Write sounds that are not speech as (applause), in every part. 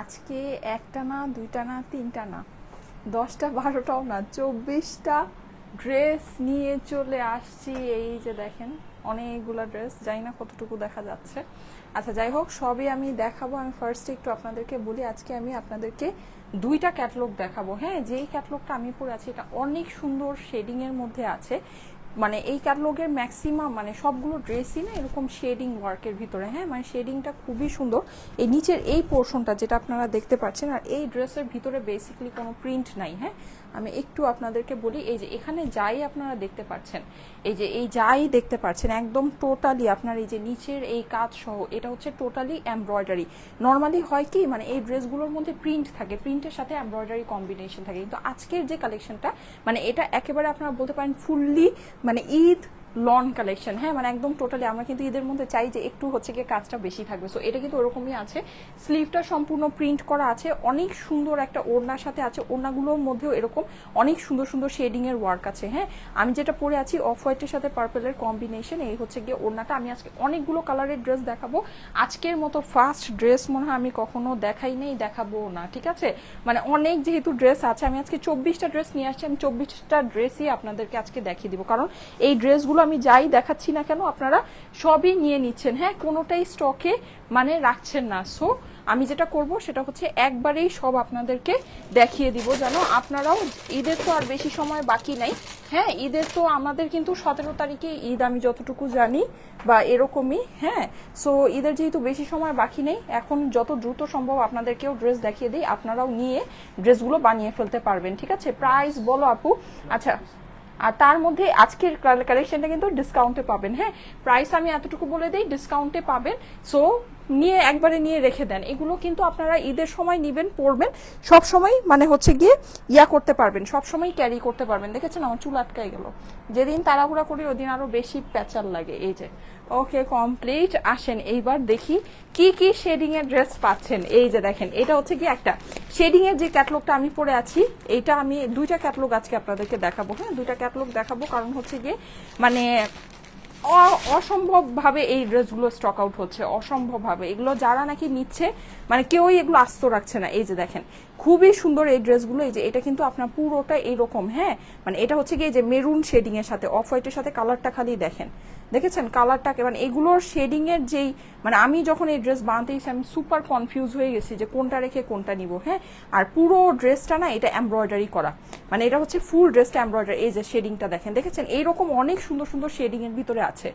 আজকে একটা না দুইটা না তিনটা না দশটা বারোটাও না চব্বিশটা ড্রেস নিয়ে চলে আসছি এই যে দেখেন অনেকগুলো ড্রেস যাই না কতটুকু দেখা যাচ্ছে আচ্ছা যাই হোক সবই আমি দেখাবো আমি ফার্স্ট একটু আপনাদেরকে বলি আজকে আমি আপনাদেরকে দুইটা ক্যাটলগ দেখাবো হ্যাঁ যেই ক্যাটলগটা আমি পরে আছি এটা অনেক সুন্দর শেডিংয়ের মধ্যে আছে মানে এই ক্যাটালগের ম্যাক্সিমাম মানে সবগুলো ড্রেসই না এরকম শেডিং ওয়ার্কের ভিতরে হ্যাঁ মানে শেডিংটা খুবই সুন্দর এই নিচের এই পোর্শনটা যেটা আপনারা দেখতে পাচ্ছেন আর এই ড্রেসের ভিতরে বেসিকলি কোনো প্রিন্ট নাই হ্যাঁ আমি একটু আপনাদেরকে বলি এই যে এখানে যাই আপনারা দেখতে পাচ্ছেন এই যে এই যাই দেখতে পাচ্ছেন একদম টোটালি আপনার এই যে নিচের এই কাজ সহ এটা হচ্ছে টোটালি এমব্রয়ডারি নর্মালি হয় কি মানে এই ড্রেসগুলোর মধ্যে প্রিন্ট থাকে প্রিন্টের সাথে এমব্রয়ডারি কম্বিনেশন থাকে কিন্তু আজকের যে কালেকশনটা মানে এটা একেবারে আপনারা বলতে পারেন ফুললি মানে ঈদ লন কালেকশন হ্যাঁ মানে একদম টোটালি আমরা কিন্তু এদের মধ্যে চাই যে একটু হচ্ছে গিয়ে কাজটা বেশি থাকবে সো এটা কিন্তু ওরকমই আছে স্লিভটা সম্পূর্ণ প্রিন্ট করা আছে অনেক সুন্দর একটা ওড়নার সাথে আছে ওড়নাগুলোর মধ্যেও এরকম অনেক সুন্দর সুন্দর শেডিং এর ওয়ার্ক আছে হ্যাঁ আমি যেটা পরে আছি অফ হোয়াইটের সাথে পার্পেলের কম্বিনেশন এই হচ্ছে গিয়ে ওড়নাটা আমি আজকে অনেকগুলো কালারের ড্রেস দেখাবো আজকের মতো ফার্স্ট ড্রেস মনে হয় আমি কখনো দেখাই নেই দেখাবো না ঠিক আছে মানে অনেক যেহেতু ড্রেস আছে আমি আজকে চব্বিশটা ড্রেস নিয়ে আসছি আমি চব্বিশটা ড্রেসই আপনাদেরকে আজকে দেখিয়ে দিব কারণ এই ড্রেসগুলো আমি যাই দেখাচ্ছি না কেন আপনারা সবই নিয়ে নিচ্ছেন হ্যাঁ কোনোটাই স্টকে মানে রাখছেন না সো আমি যেটা করব সেটা হচ্ছে একবারেই সব আপনাদেরকে দেখিয়ে দিব যেন আপনারাও ঈদের তো আর বেশি সময় বাকি নাই হ্যাঁ ঈদের তো আমাদের কিন্তু সতেরো তারিখে ঈদ আমি যতটুকু জানি বা এরকমই হ্যাঁ সো ঈদের যেহেতু বেশি সময় বাকি নেই এখন যত দ্রুত সম্ভব আপনাদেরকেও ড্রেস দেখিয়ে দিই আপনারাও নিয়ে ড্রেসগুলো বানিয়ে ফেলতে পারবেন ঠিক আছে প্রাইস বলো আপু আচ্ছা আর তার মধ্যে আজকের কালেকশনটা কিন্তু ডিসকাউন্টে পাবেন হ্যাঁ প্রাইস আমি এতটুকু বলে দিই ডিসকাউন্টে পাবেন সো নিয়ে একবারে নিয়ে রেখে দেন এগুলো কিন্তু আপনারা ঈদের সময় নিবেন পরবেন সব সময় মানে হচ্ছে গিয়ে ইয়া করতে পারবেন সব সময় ক্যারি করতে পারবেন দেখেছেন আমার চুল আটকাই গেল যেদিন তাড়াহুড়া করি ওদিন আরও বেশি প্যাচার লাগে এই যে ওকে কমপ্লিট আসেন এইবার দেখি কি কি শেডিং এর ড্রেস পাচ্ছেন এই যে দেখেন এটা হচ্ছে কি একটা শেডিং এর যে ক্যাটলগটা আমি পরে আছি এটা আমি দুইটা ক্যাটলগ আজকে আপনাদেরকে দেখাবো হ্যাঁ দুইটা ক্যাটলগ দেখাবো কারণ হচ্ছে গিয়ে মানে অসম্ভবভাবে এই ড্রেসগুলো স্টক আউট হচ্ছে অসম্ভবভাবে এগুলো যারা নাকি নিচ্ছে মানে কেউই এগুলো আস্ত রাখছে না এই যে দেখেন খুবই সুন্দর এই ড্রেসগুলো এই যে এটা কিন্তু আপনার পুরোটা এইরকম হ্যাঁ মানে এটা হচ্ছে কি যে মেরুন শেডিং এর সাথে অফ হোয়াইটের সাথে কালারটা খালি দেখেন দেখেছেন কালারটা মানে এগুলোর শেডিং এর যেই মানে আমি যখন এই ড্রেস বানাতেছি আমি সুপার কনফিউজ হয়ে গেছি যে কোনটা রেখে কোনটা নিব হ্যাঁ আর পুরো ড্রেসটা না এটা এমব্রয়ডারি করা মানে এটা হচ্ছে ফুল ড্রেসটা এমব্রয়ডারি এই যে শেডিংটা দেখেন দেখেছেন এইরকম অনেক সুন্দর সুন্দর শেডিং এর ভিতরে আছে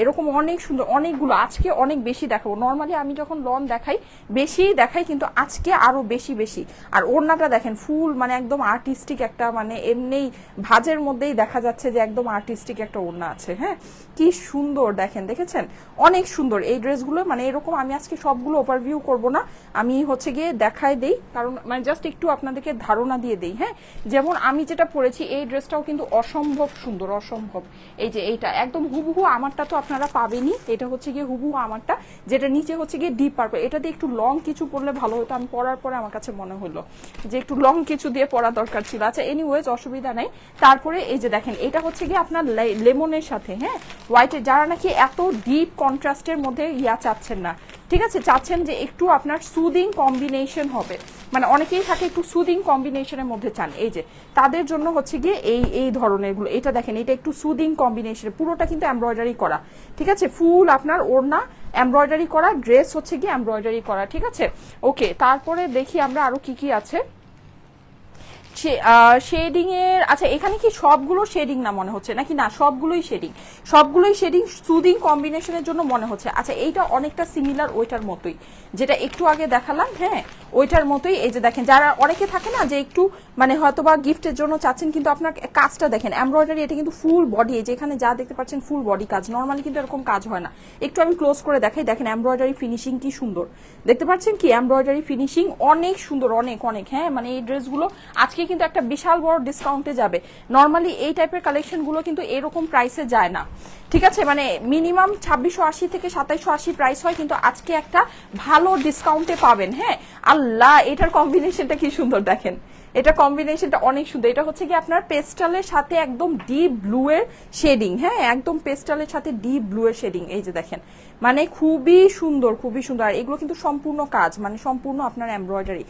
এরকম অনেক সুন্দর অনেকগুলো আজকে অনেক বেশি দেখাবো নর্মালি আমি যখন লন দেখাই বেশি দেখাই কিন্তু আজকে আরও বেশি বেশি আর ওড়নাটা দেখেন ফুল মানে একদম আর্টিস্টিক একটা মানে এমনিই ভাজের মধ্যেই দেখা যাচ্ছে যে একদম আর্টিস্টিক একটা ওড়না আছে হ্যাঁ কি সুন্দর দেখেন দেখেছেন অনেক সুন্দর এই ড্রেসগুলো মানে এরকম আমি আজকে সবগুলো ওভারভিউ করব না আমি হচ্ছে গিয়ে দেখায় দেই কারণ মানে জাস্ট একটু আপনাদেরকে ধারণা দিয়ে দেই হ্যাঁ যেমন আমি যেটা পরেছি এই ড্রেসটাও কিন্তু অসম্ভব সুন্দর অসম্ভব এই যে এইটা একদম হুবহু আমারটা তো আপনারা পাবেনি এটা হচ্ছে গিয়ে হুবু আমারটা যেটা নিচে হচ্ছে গিয়ে ডিপ পার্পল দিয়ে একটু লং কিছু পরলে ভালো হতো আমি পরার পরে আমার কাছে মনে হলো যে একটু লং কিছু দিয়ে পরা দরকার ছিল আচ্ছা এনিওয়েজ অসুবিধা নাই তারপরে এই যে দেখেন এটা হচ্ছে গিয়ে আপনার লেমনের সাথে হ্যাঁ হোয়াইটের যারা নাকি এত ডিপ কন্ট্রাস্টের মধ্যে ইয়া চাচ্ছেন না ঠিক আছে চাচ্ছেন যে একটু আপনার সুদিং কম্বিনেশন হবে মানে অনেকেই থাকে একটু সুদিং কম্বিনেশনের মধ্যে চান এই যে তাদের জন্য হচ্ছে গিয়ে এই এই ধরনের গুলো এটা দেখেন এটা একটু সুদিং কম্বিনেশন পুরোটা কিন্তু এমব্রয়ডারি করা ঠিক আছে ফুল আপনার ওড়না এমব্রয়ডারি করা ড্রেস হচ্ছে গিয়ে এমব্রয়ডারি করা ঠিক আছে ওকে তারপরে দেখি আমরা আরও কি কি আছে শেডিং এর আচ্ছা এখানে কি সবগুলো শেডিং না মনে হচ্ছে নাকি না সবগুলোই শেডিং সবগুলোই শেডিং সুদিং কম্বিনেশনের জন্য মনে হচ্ছে আচ্ছা এইটা অনেকটা সিমিলার ওইটার মতোই যেটা একটু আগে দেখালাম হ্যাঁ ওইটার মতোই এই যে দেখেন যারা অনেকে থাকে না যে একটু মানে হয়তো বা গিফটের জন্য চাচ্ছেন কিন্তু আপনার কাজটা দেখেন এমব্রয়ডারি এটা কিন্তু ফুল বডি যেখানে যা দেখতে পাচ্ছেন ফুল বডি কাজ নর্মালি কিন্তু এরকম কাজ হয় না একটু আমি ক্লোজ করে দেখাই দেখেন এমব্রয়ডারি ফিনিশিং কি সুন্দর দেখতে পাচ্ছেন কি এমব্রয়ডারি ফিনিশিং অনেক সুন্দর অনেক অনেক হ্যাঁ মানে এই ড্রেসগুলো আজকে কিন্তু একটা বিশাল বড় ডিসকাউন্টে যাবে নর্মালি এই টাইপের কালেকশনগুলো কিন্তু এরকম প্রাইসে যায় না ঠিক আছে মানে মিনিমাম ছাব্বিশশো আশি থেকে সাতাইশশো আশি প্রাইস হয় কিন্তু আজকে একটা ভালো ডিসকাউন্টে পাবেন হ্যাঁ আল্লাহ এটার কম্বিনেশনটা কি সুন্দর দেখেন এটা কম্বিনেশনটা অনেক সুন্দর এটা হচ্ছে কি আপনার পেস্টালের সাথে একদম ডিপ ব্লু এর শেডিং হ্যাঁ একদম পেস্টালের সাথে ডিপ ব্লু এর শেডিং এই যে দেখেন মানে খুবই সুন্দর খুবই সুন্দর আর এগুলো কিন্তু সম্পূর্ণ কাজ মানে সম্পূর্ণ আপনার এমব্রয়ডারি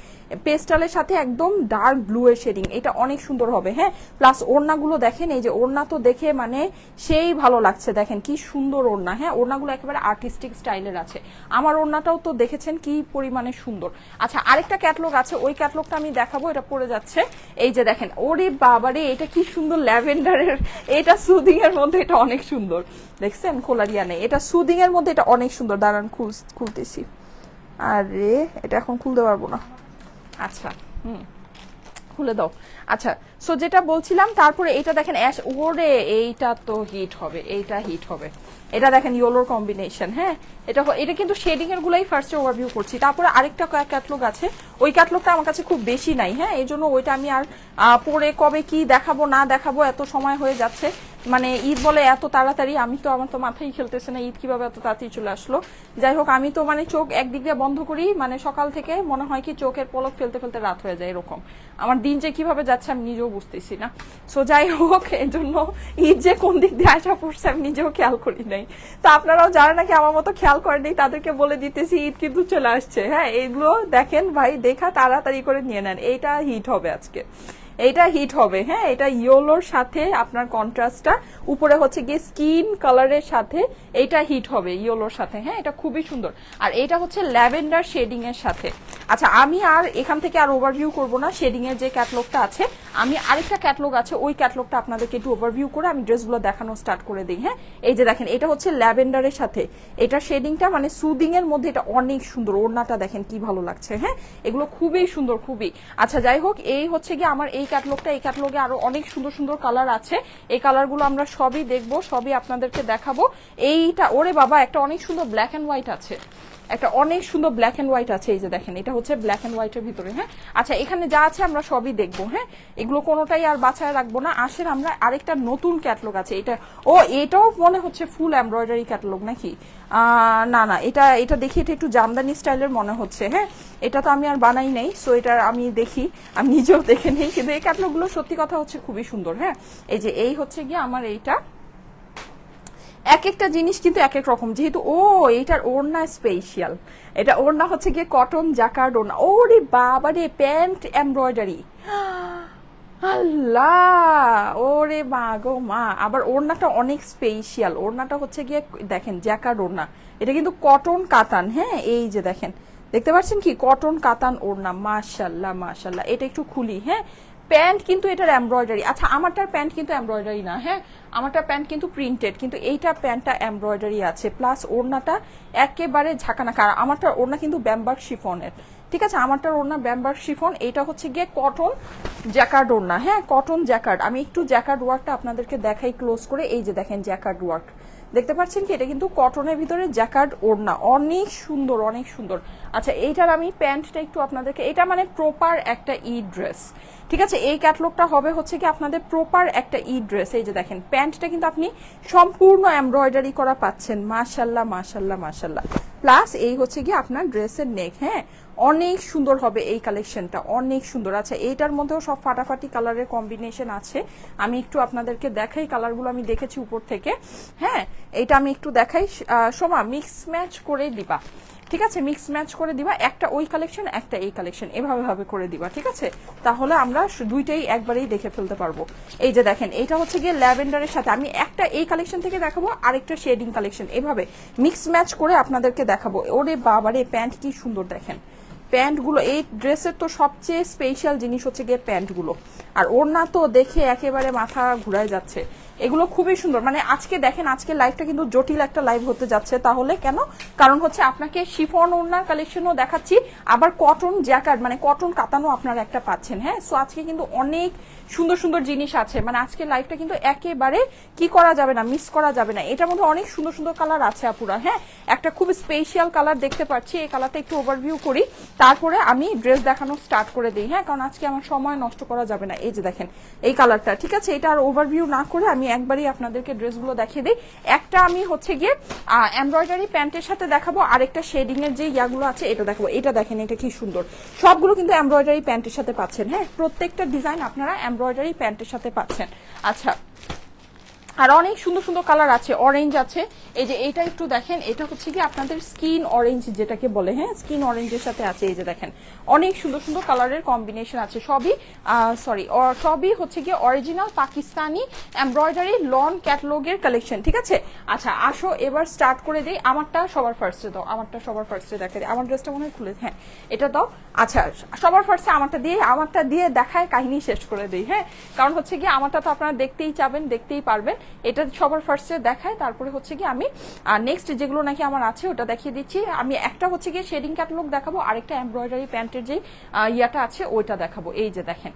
পেস্টালের সাথে একদম ডার্ক ব্লু এর শেডিং এটা অনেক সুন্দর হবে হ্যাঁ প্লাস ওড়নাগুলো দেখেন এই যে ওড়না তো দেখে মানে সেই ভালো লাগছে দেখেন কি সুন্দর ওড়না হ্যাঁ ওড়নাগুলো একেবারে আর্টিস্টিক স্টাইলের আছে আমার ওড়নাটাও তো দেখেছেন কি পরিমাণে সুন্দর আচ্ছা আরেকটা ক্যাটলগ আছে ওই ক্যাটলগটা আমি দেখাবো এটা পড়ে যাচ্ছে এই যে দেখেন ওরে বাবারে এটা কি সুন্দর ল্যাভেন্ডারের এটা সুদিং এর মধ্যে এটা অনেক সুন্দর দেখছেন খোলারিয়া নেই এটা সুদিং এর মধ্যে এটা অনেক সুন্দর দাঁড়ান খুল খুলতেছি আরে এটা এখন খুলতে পারবো না আচ্ছা হুম খুলে দাও আচ্ছা সো যেটা বলছিলাম তারপরে এটা দেখেন অ্যাশ ওরে এইটা তো হিট হবে এইটা হিট হবে এটা দেখেন ইয়োলোর কম্বিনেশন হ্যাঁ এটা এটা কিন্তু শেডিং এর গুলাই ফার্স্ট ওভারভিউ করছি তারপরে আরেকটা ক্যাটলগ আছে ওই ক্যাটলগটা আমার কাছে খুব বেশি নাই হ্যাঁ এই জন্য ওইটা আমি আর পরে কবে কি দেখাবো না দেখাবো এত সময় হয়ে যাচ্ছে মানে ঈদ বলে এত তাড়াতাড়ি আমি তো আমার তো মাথায় খেলতেছে না ঈদ কিভাবে এত তাড়াতাড়ি চলে আসলো যাই হোক আমি তো মানে চোখ একদিক দিয়ে বন্ধ করি মানে সকাল থেকে মনে হয় কি চোখের পলক ফেলতে ফেলতে রাত হয়ে যায় এরকম আমার দিন যে কিভাবে যাচ্ছে আমি নিজেও বুঝতেছি না সো যাই হোক এর জন্য ঈদ যে কোন দিক দিয়ে আসা পড়ছে আমি নিজেও খেয়াল করি নাই তো আপনারাও যারা নাকি আমার মতো খেয়াল খেয়াল করেনি তাদেরকে বলে দিতেছি ঈদ কিন্তু চলে আসছে হ্যাঁ এগুলো দেখেন ভাই দেখা তাড়াতাড়ি করে নিয়ে নেন এইটা হিট হবে আজকে এটা হিট হবে হ্যাঁ এটা ইয়োলোর সাথে আপনার কন্ট্রাস্টটা উপরে হচ্ছে গিয়ে স্কিন কালারের সাথে এটা হিট হবে ইয়োলোর সাথে হ্যাঁ এটা খুবই সুন্দর আর এটা হচ্ছে ল্যাভেন্ডার শেডিং এর সাথে আচ্ছা আমি আর এখান থেকে আর ওভারভিউ করব না শেডিং এর যে ক্যাটলগটা আছে আমি আরেকটা ক্যাটলগ আছে ওই ক্যাটলগটা আপনাদেরকে একটু ওভারভিউ করে আমি ড্রেসগুলো দেখানো স্টার্ট করে দিই হ্যাঁ এই যে দেখেন এটা হচ্ছে ল্যাভেন্ডারের সাথে এটা শেডিংটা মানে সুদিং এর মধ্যে এটা অনেক সুন্দর ওড়নাটা দেখেন কি ভালো লাগছে হ্যাঁ এগুলো খুবই সুন্দর খুবই আচ্ছা যাই হোক এই হচ্ছে গিয়ে আমার এই এই ক্যাটলগটা এই ক্যাটলগে আরো অনেক সুন্দর সুন্দর কালার আছে এই কালারগুলো আমরা সবই দেখবো সবই আপনাদেরকে দেখাবো এইটা ওরে বাবা একটা অনেক সুন্দর ব্ল্যাক অ্যান্ড হোয়াইট আছে একটা অনেক সুন্দর ব্ল্যাক অ্যান্ড হোয়াইট আছে এই যে দেখেন এটা হচ্ছে ব্ল্যাক অ্যান্ড হোয়াইটের ভিতরে হ্যাঁ আচ্ছা এখানে যা আছে আমরা সবই দেখবো হ্যাঁ এগুলো কোনোটাই আর বাছায় রাখবো না আসেন আমরা আরেকটা নতুন ক্যাটলগ আছে এটা ও এটাও মনে হচ্ছে ফুল এমব্রয়ডারি ক্যাটলগ নাকি না না এটা এটা দেখি এটা একটু জামদানি স্টাইলের মনে হচ্ছে হ্যাঁ এটা তো আমি আর বানাই নাই সো এটা আমি দেখি আমি নিজেও দেখে নেই কিন্তু এই ক্যাটলগুলো সত্যি কথা হচ্ছে খুবই সুন্দর হ্যাঁ এই যে এই হচ্ছে গিয়ে আমার এইটা এক একটা জিনিস কিন্তু এক এক রকম যেহেতু ও এইটার ওড়না স্পেশাল এটা ওড়না হচ্ছে গিয়ে কটন জাকার ওড়না ওরে বাবা রে প্যান্ট এমব্রয়ডারি আল্লাহ ওরে মা গো মা আবার ওড়নাটা অনেক স্পেশিয়াল ওড়নাটা হচ্ছে গিয়ে দেখেন জ্যাকার ওড়না এটা কিন্তু কটন কাতান হ্যাঁ এই যে দেখেন দেখতে পাচ্ছেন কি কটন কাতান ওড়না মাশাল্লাহ মাশাল্লাহ এটা একটু খুলি হ্যাঁ প্যান্ট কিন্তু এটার এমব্রয়ডারি আচ্ছা আমারটার প্যান্ট কিন্তু এমব্রয়ডারি না হ্যাঁ আমারটা প্যান্ট কিন্তু প্রিন্টেড কিন্তু এইটা প্যান্টটা এমব্রয়ডারি আছে প্লাস ওড়নাটা একেবারে ঝাঁকানাকা আমারটার ওড়না কিন্তু ব্যাম্বার শিফনের ঠিক আছে আমারটার ওড়না ব্যাম্বার শিফন এইটা হচ্ছে গিয়ে কটন জ্যাকার্ড ওড়না হ্যাঁ কটন জ্যাকার্ড আমি একটু জ্যাকার্ড ওয়ার্কটা আপনাদেরকে দেখাই ক্লোজ করে এই যে দেখেন জ্যাকার্ড ওয়ার্ক দেখতে পাচ্ছেন কি এটা কিন্তু কটনের ভিতরে জ্যাকার্ড ওড়না অনেক সুন্দর অনেক সুন্দর আচ্ছা এইটার আমি প্যান্টটা একটু আপনাদেরকে এটা মানে প্রপার একটা ই ড্রেস ঠিক আছে এই ক্যাটলগটা হবে হচ্ছে কি আপনাদের প্রপার একটা ই ড্রেস এই যে দেখেন প্যান্টটা কিন্তু আপনি সম্পূর্ণ এমব্রয়ডারি করা পাচ্ছেন মাশাল্লাহ মাশাল্লাহ মাশাল্লাহ প্লাস এই হচ্ছে কি আপনার ড্রেসের নেক হ্যাঁ অনেক সুন্দর হবে এই কালেকশনটা অনেক সুন্দর আছে আচ্ছা, এইটার মধ্যেও সব ফাটাফাটি কালারের কম্বিনেশন আছে আমি একটু আপনাদেরকে দেখাই কালারগুলো আমি দেখেছি উপর থেকে হ্যাঁ এটা আমি একটু দেখাই সোমা মিক্স ম্যাচ করে দিবা ঠিক আছে মিক্স ম্যাচ করে দিবা একটা ওই কালেকশন একটা এই কালেকশন এভাবে ভাবে করে দিবা ঠিক আছে তাহলে আমরা দুইটাই একবারেই দেখে ফেলতে পারবো এই যে দেখেন এইটা হচ্ছে গিয়ে ল্যাভেন্ডারের সাথে আমি একটা এই কালেকশন থেকে দেখাবো আরেকটা শেডিং কালেকশন এভাবে মিক্স ম্যাচ করে আপনাদেরকে দেখাবো ওরে বাবারে প্যান্ট কি সুন্দর দেখেন প্যান্টগুলো এই ড্রেসের তো সবচেয়ে স্পেশাল জিনিস হচ্ছে গিয়ে প্যান্টগুলো আর ওড়না তো দেখে একেবারে মাথা ঘুরায় যাচ্ছে এগুলো খুবই সুন্দর মানে আজকে দেখেন আজকে লাইভটা কিন্তু জটিল একটা লাইভ হতে যাচ্ছে তাহলে কেন কারণ হচ্ছে আপনাকে শিফন ওনার কালেকশনও দেখাচ্ছি আবার কটন জ্যাকার মানে কটন কাতানো আপনারা একটা পাচ্ছেন হ্যাঁ সো আজকে কিন্তু অনেক সুন্দর সুন্দর জিনিস আছে মানে আজকে লাইভটা কিন্তু একেবারে কি করা যাবে না মিস করা যাবে না এটার মধ্যে অনেক সুন্দর সুন্দর কালার আছে আপুরা হ্যাঁ একটা খুব স্পেশিয়াল কালার দেখতে পাচ্ছি এই কালারটা একটু ওভারভিউ করি তারপরে আমি ড্রেস দেখানো স্টার্ট করে দিই হ্যাঁ কারণ আজকে আমার সময় নষ্ট করা যাবে না এই যে দেখেন এই কালারটা ঠিক আছে এটা আর ওভারভিউ না করে আমি আমি একবারই আপনাদেরকে ড্রেসগুলো দেখিয়ে দিই একটা আমি হচ্ছে গিয়ে এমব্রয়ডারি প্যান্টের সাথে দেখাবো আরেকটা শেডিং এর যে ইয়াগুলো আছে এটা দেখাবো এটা দেখেন এটা কি সুন্দর সবগুলো কিন্তু এমব্রয়ডারি প্যান্টের সাথে পাচ্ছেন হ্যাঁ প্রত্যেকটা ডিজাইন আপনারা এমব্রয়ডারি প্যান্টের সাথে পাচ্ছেন আচ্ছা আর অনেক সুন্দর সুন্দর কালার আছে অরেঞ্জ আছে এই যে এটা একটু দেখেন এটা হচ্ছে কি আপনাদের স্কিন অরেঞ্জ যেটাকে বলে হ্যাঁ স্কিন অরেঞ্জের সাথে আছে এই যে দেখেন অনেক সুন্দর সুন্দর কালারের কম্বিনেশন আছে সবই সরি সবই হচ্ছে গিয়ে অরিজিনাল পাকিস্তানি এমব্রয়ডারি লন ক্যাটলগের কালেকশন ঠিক আছে আচ্ছা আসো এবার স্টার্ট করে দিই আমারটা সবার ফার্স্টে দাও আমারটা সবার ফার্স্টে দেখা দিই আমার ড্রেসটা মনে হয় খুলে হ্যাঁ এটা দাও আচ্ছা সবার ফার্স্টে আমারটা দিয়ে আমারটা দিয়ে দেখায় কাহিনী শেষ করে দিই হ্যাঁ কারণ হচ্ছে গিয়ে আমারটা তো আপনারা দেখতেই চাবেন দেখতেই পারবেন এটা সবার ফার্স্টে দেখায় তারপরে হচ্ছে কি আমি নেক্সট যেগুলো নাকি আমার আছে ওটা দেখিয়ে দিচ্ছি আমি একটা হচ্ছে গিয়ে শেডিং ক্যাটালগ দেখাবো আরেকটা এমব্রয়ডারি প্যান্টের যে ইয়াটা আছে ওইটা দেখাবো এই যে দেখেন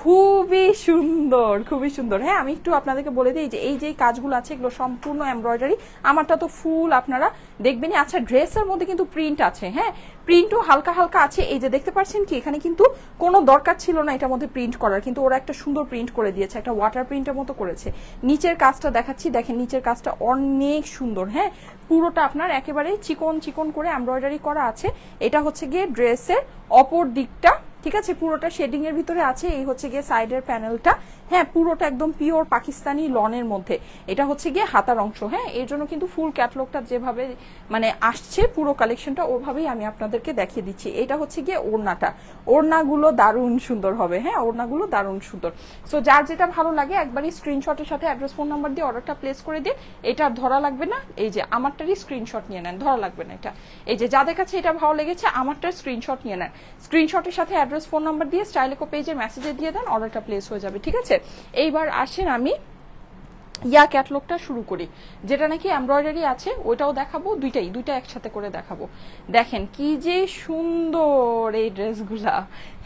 খুবই সুন্দর খুবই সুন্দর হ্যাঁ আমি একটু আপনাদেরকে বলে দিই যে এই যে কাজগুলো আছে এগুলো সম্পূর্ণ এমব্রয়ডারি আমারটা তো ফুল আপনারা দেখবেনই আচ্ছা ড্রেসের মধ্যে কিন্তু প্রিন্ট আছে হ্যাঁ প্রিন্টও হালকা হালকা আছে এই যে দেখতে পাচ্ছেন কি এখানে কিন্তু কোনো দরকার ছিল না এটার মধ্যে প্রিন্ট করার কিন্তু ওরা একটা সুন্দর প্রিন্ট করে দিয়েছে একটা ওয়াটার প্রিন্টের মতো করেছে নিচের কাজটা দেখাচ্ছি দেখেন নিচের কাজটা অনেক সুন্দর হ্যাঁ পুরোটা আপনার একেবারে চিকন চিকন করে এমব্রয়ডারি করা আছে এটা হচ্ছে গিয়ে ড্রেসের অপর দিকটা ঠিক আছে পুরোটা শেডিং এর ভিতরে আছে এই হচ্ছে গিয়ে সাইডের প্যানেলটা হ্যাঁ পুরোটা একদম পিওর পাকিস্তানি লনের মধ্যে এটা হচ্ছে গিয়ে হাতার অংশ হ্যাঁ এর জন্য কিন্তু ফুল ক্যাটলগটা যেভাবে মানে আসছে পুরো কালেকশনটা ওভাবেই আমি আপনাদেরকে দেখিয়ে দিচ্ছি এটা হচ্ছে গিয়ে ওড়নাটা ওড়নাগুলো দারুণ সুন্দর হবে হ্যাঁ ওড়নাগুলো দারুণ সুন্দর সো যার যেটা ভালো লাগে একবারই স্ক্রিনশটের সাথে অ্যাড্রেস ফোন নাম্বার দিয়ে অর্ডারটা প্লেস করে দিন এটা ধরা লাগবে না এই যে আমারটারই স্ক্রিনশট নিয়ে নেন ধরা লাগবে না এটা এই যে যাদের কাছে এটা ভালো লেগেছে আমারটার স্ক্রিনশট নিয়ে নেন স্ক্রিনশটের সাথে অ্যাড্রেস ফোন নাম্বার দিয়ে স্টাইলেকো পেজে মেসেজে দিয়ে দেন অর্ডারটা প্লেস হয়ে যাবে ঠিক আছে এইবার আসেন আমি ইয়া ক্যাটলগটা শুরু করি যেটা নাকি এমব্রয়ডারি আছে ওইটাও দেখাবো দুইটাই দুইটা একসাথে করে দেখাবো দেখেন কি যে সুন্দর এই ড্রেসগুলা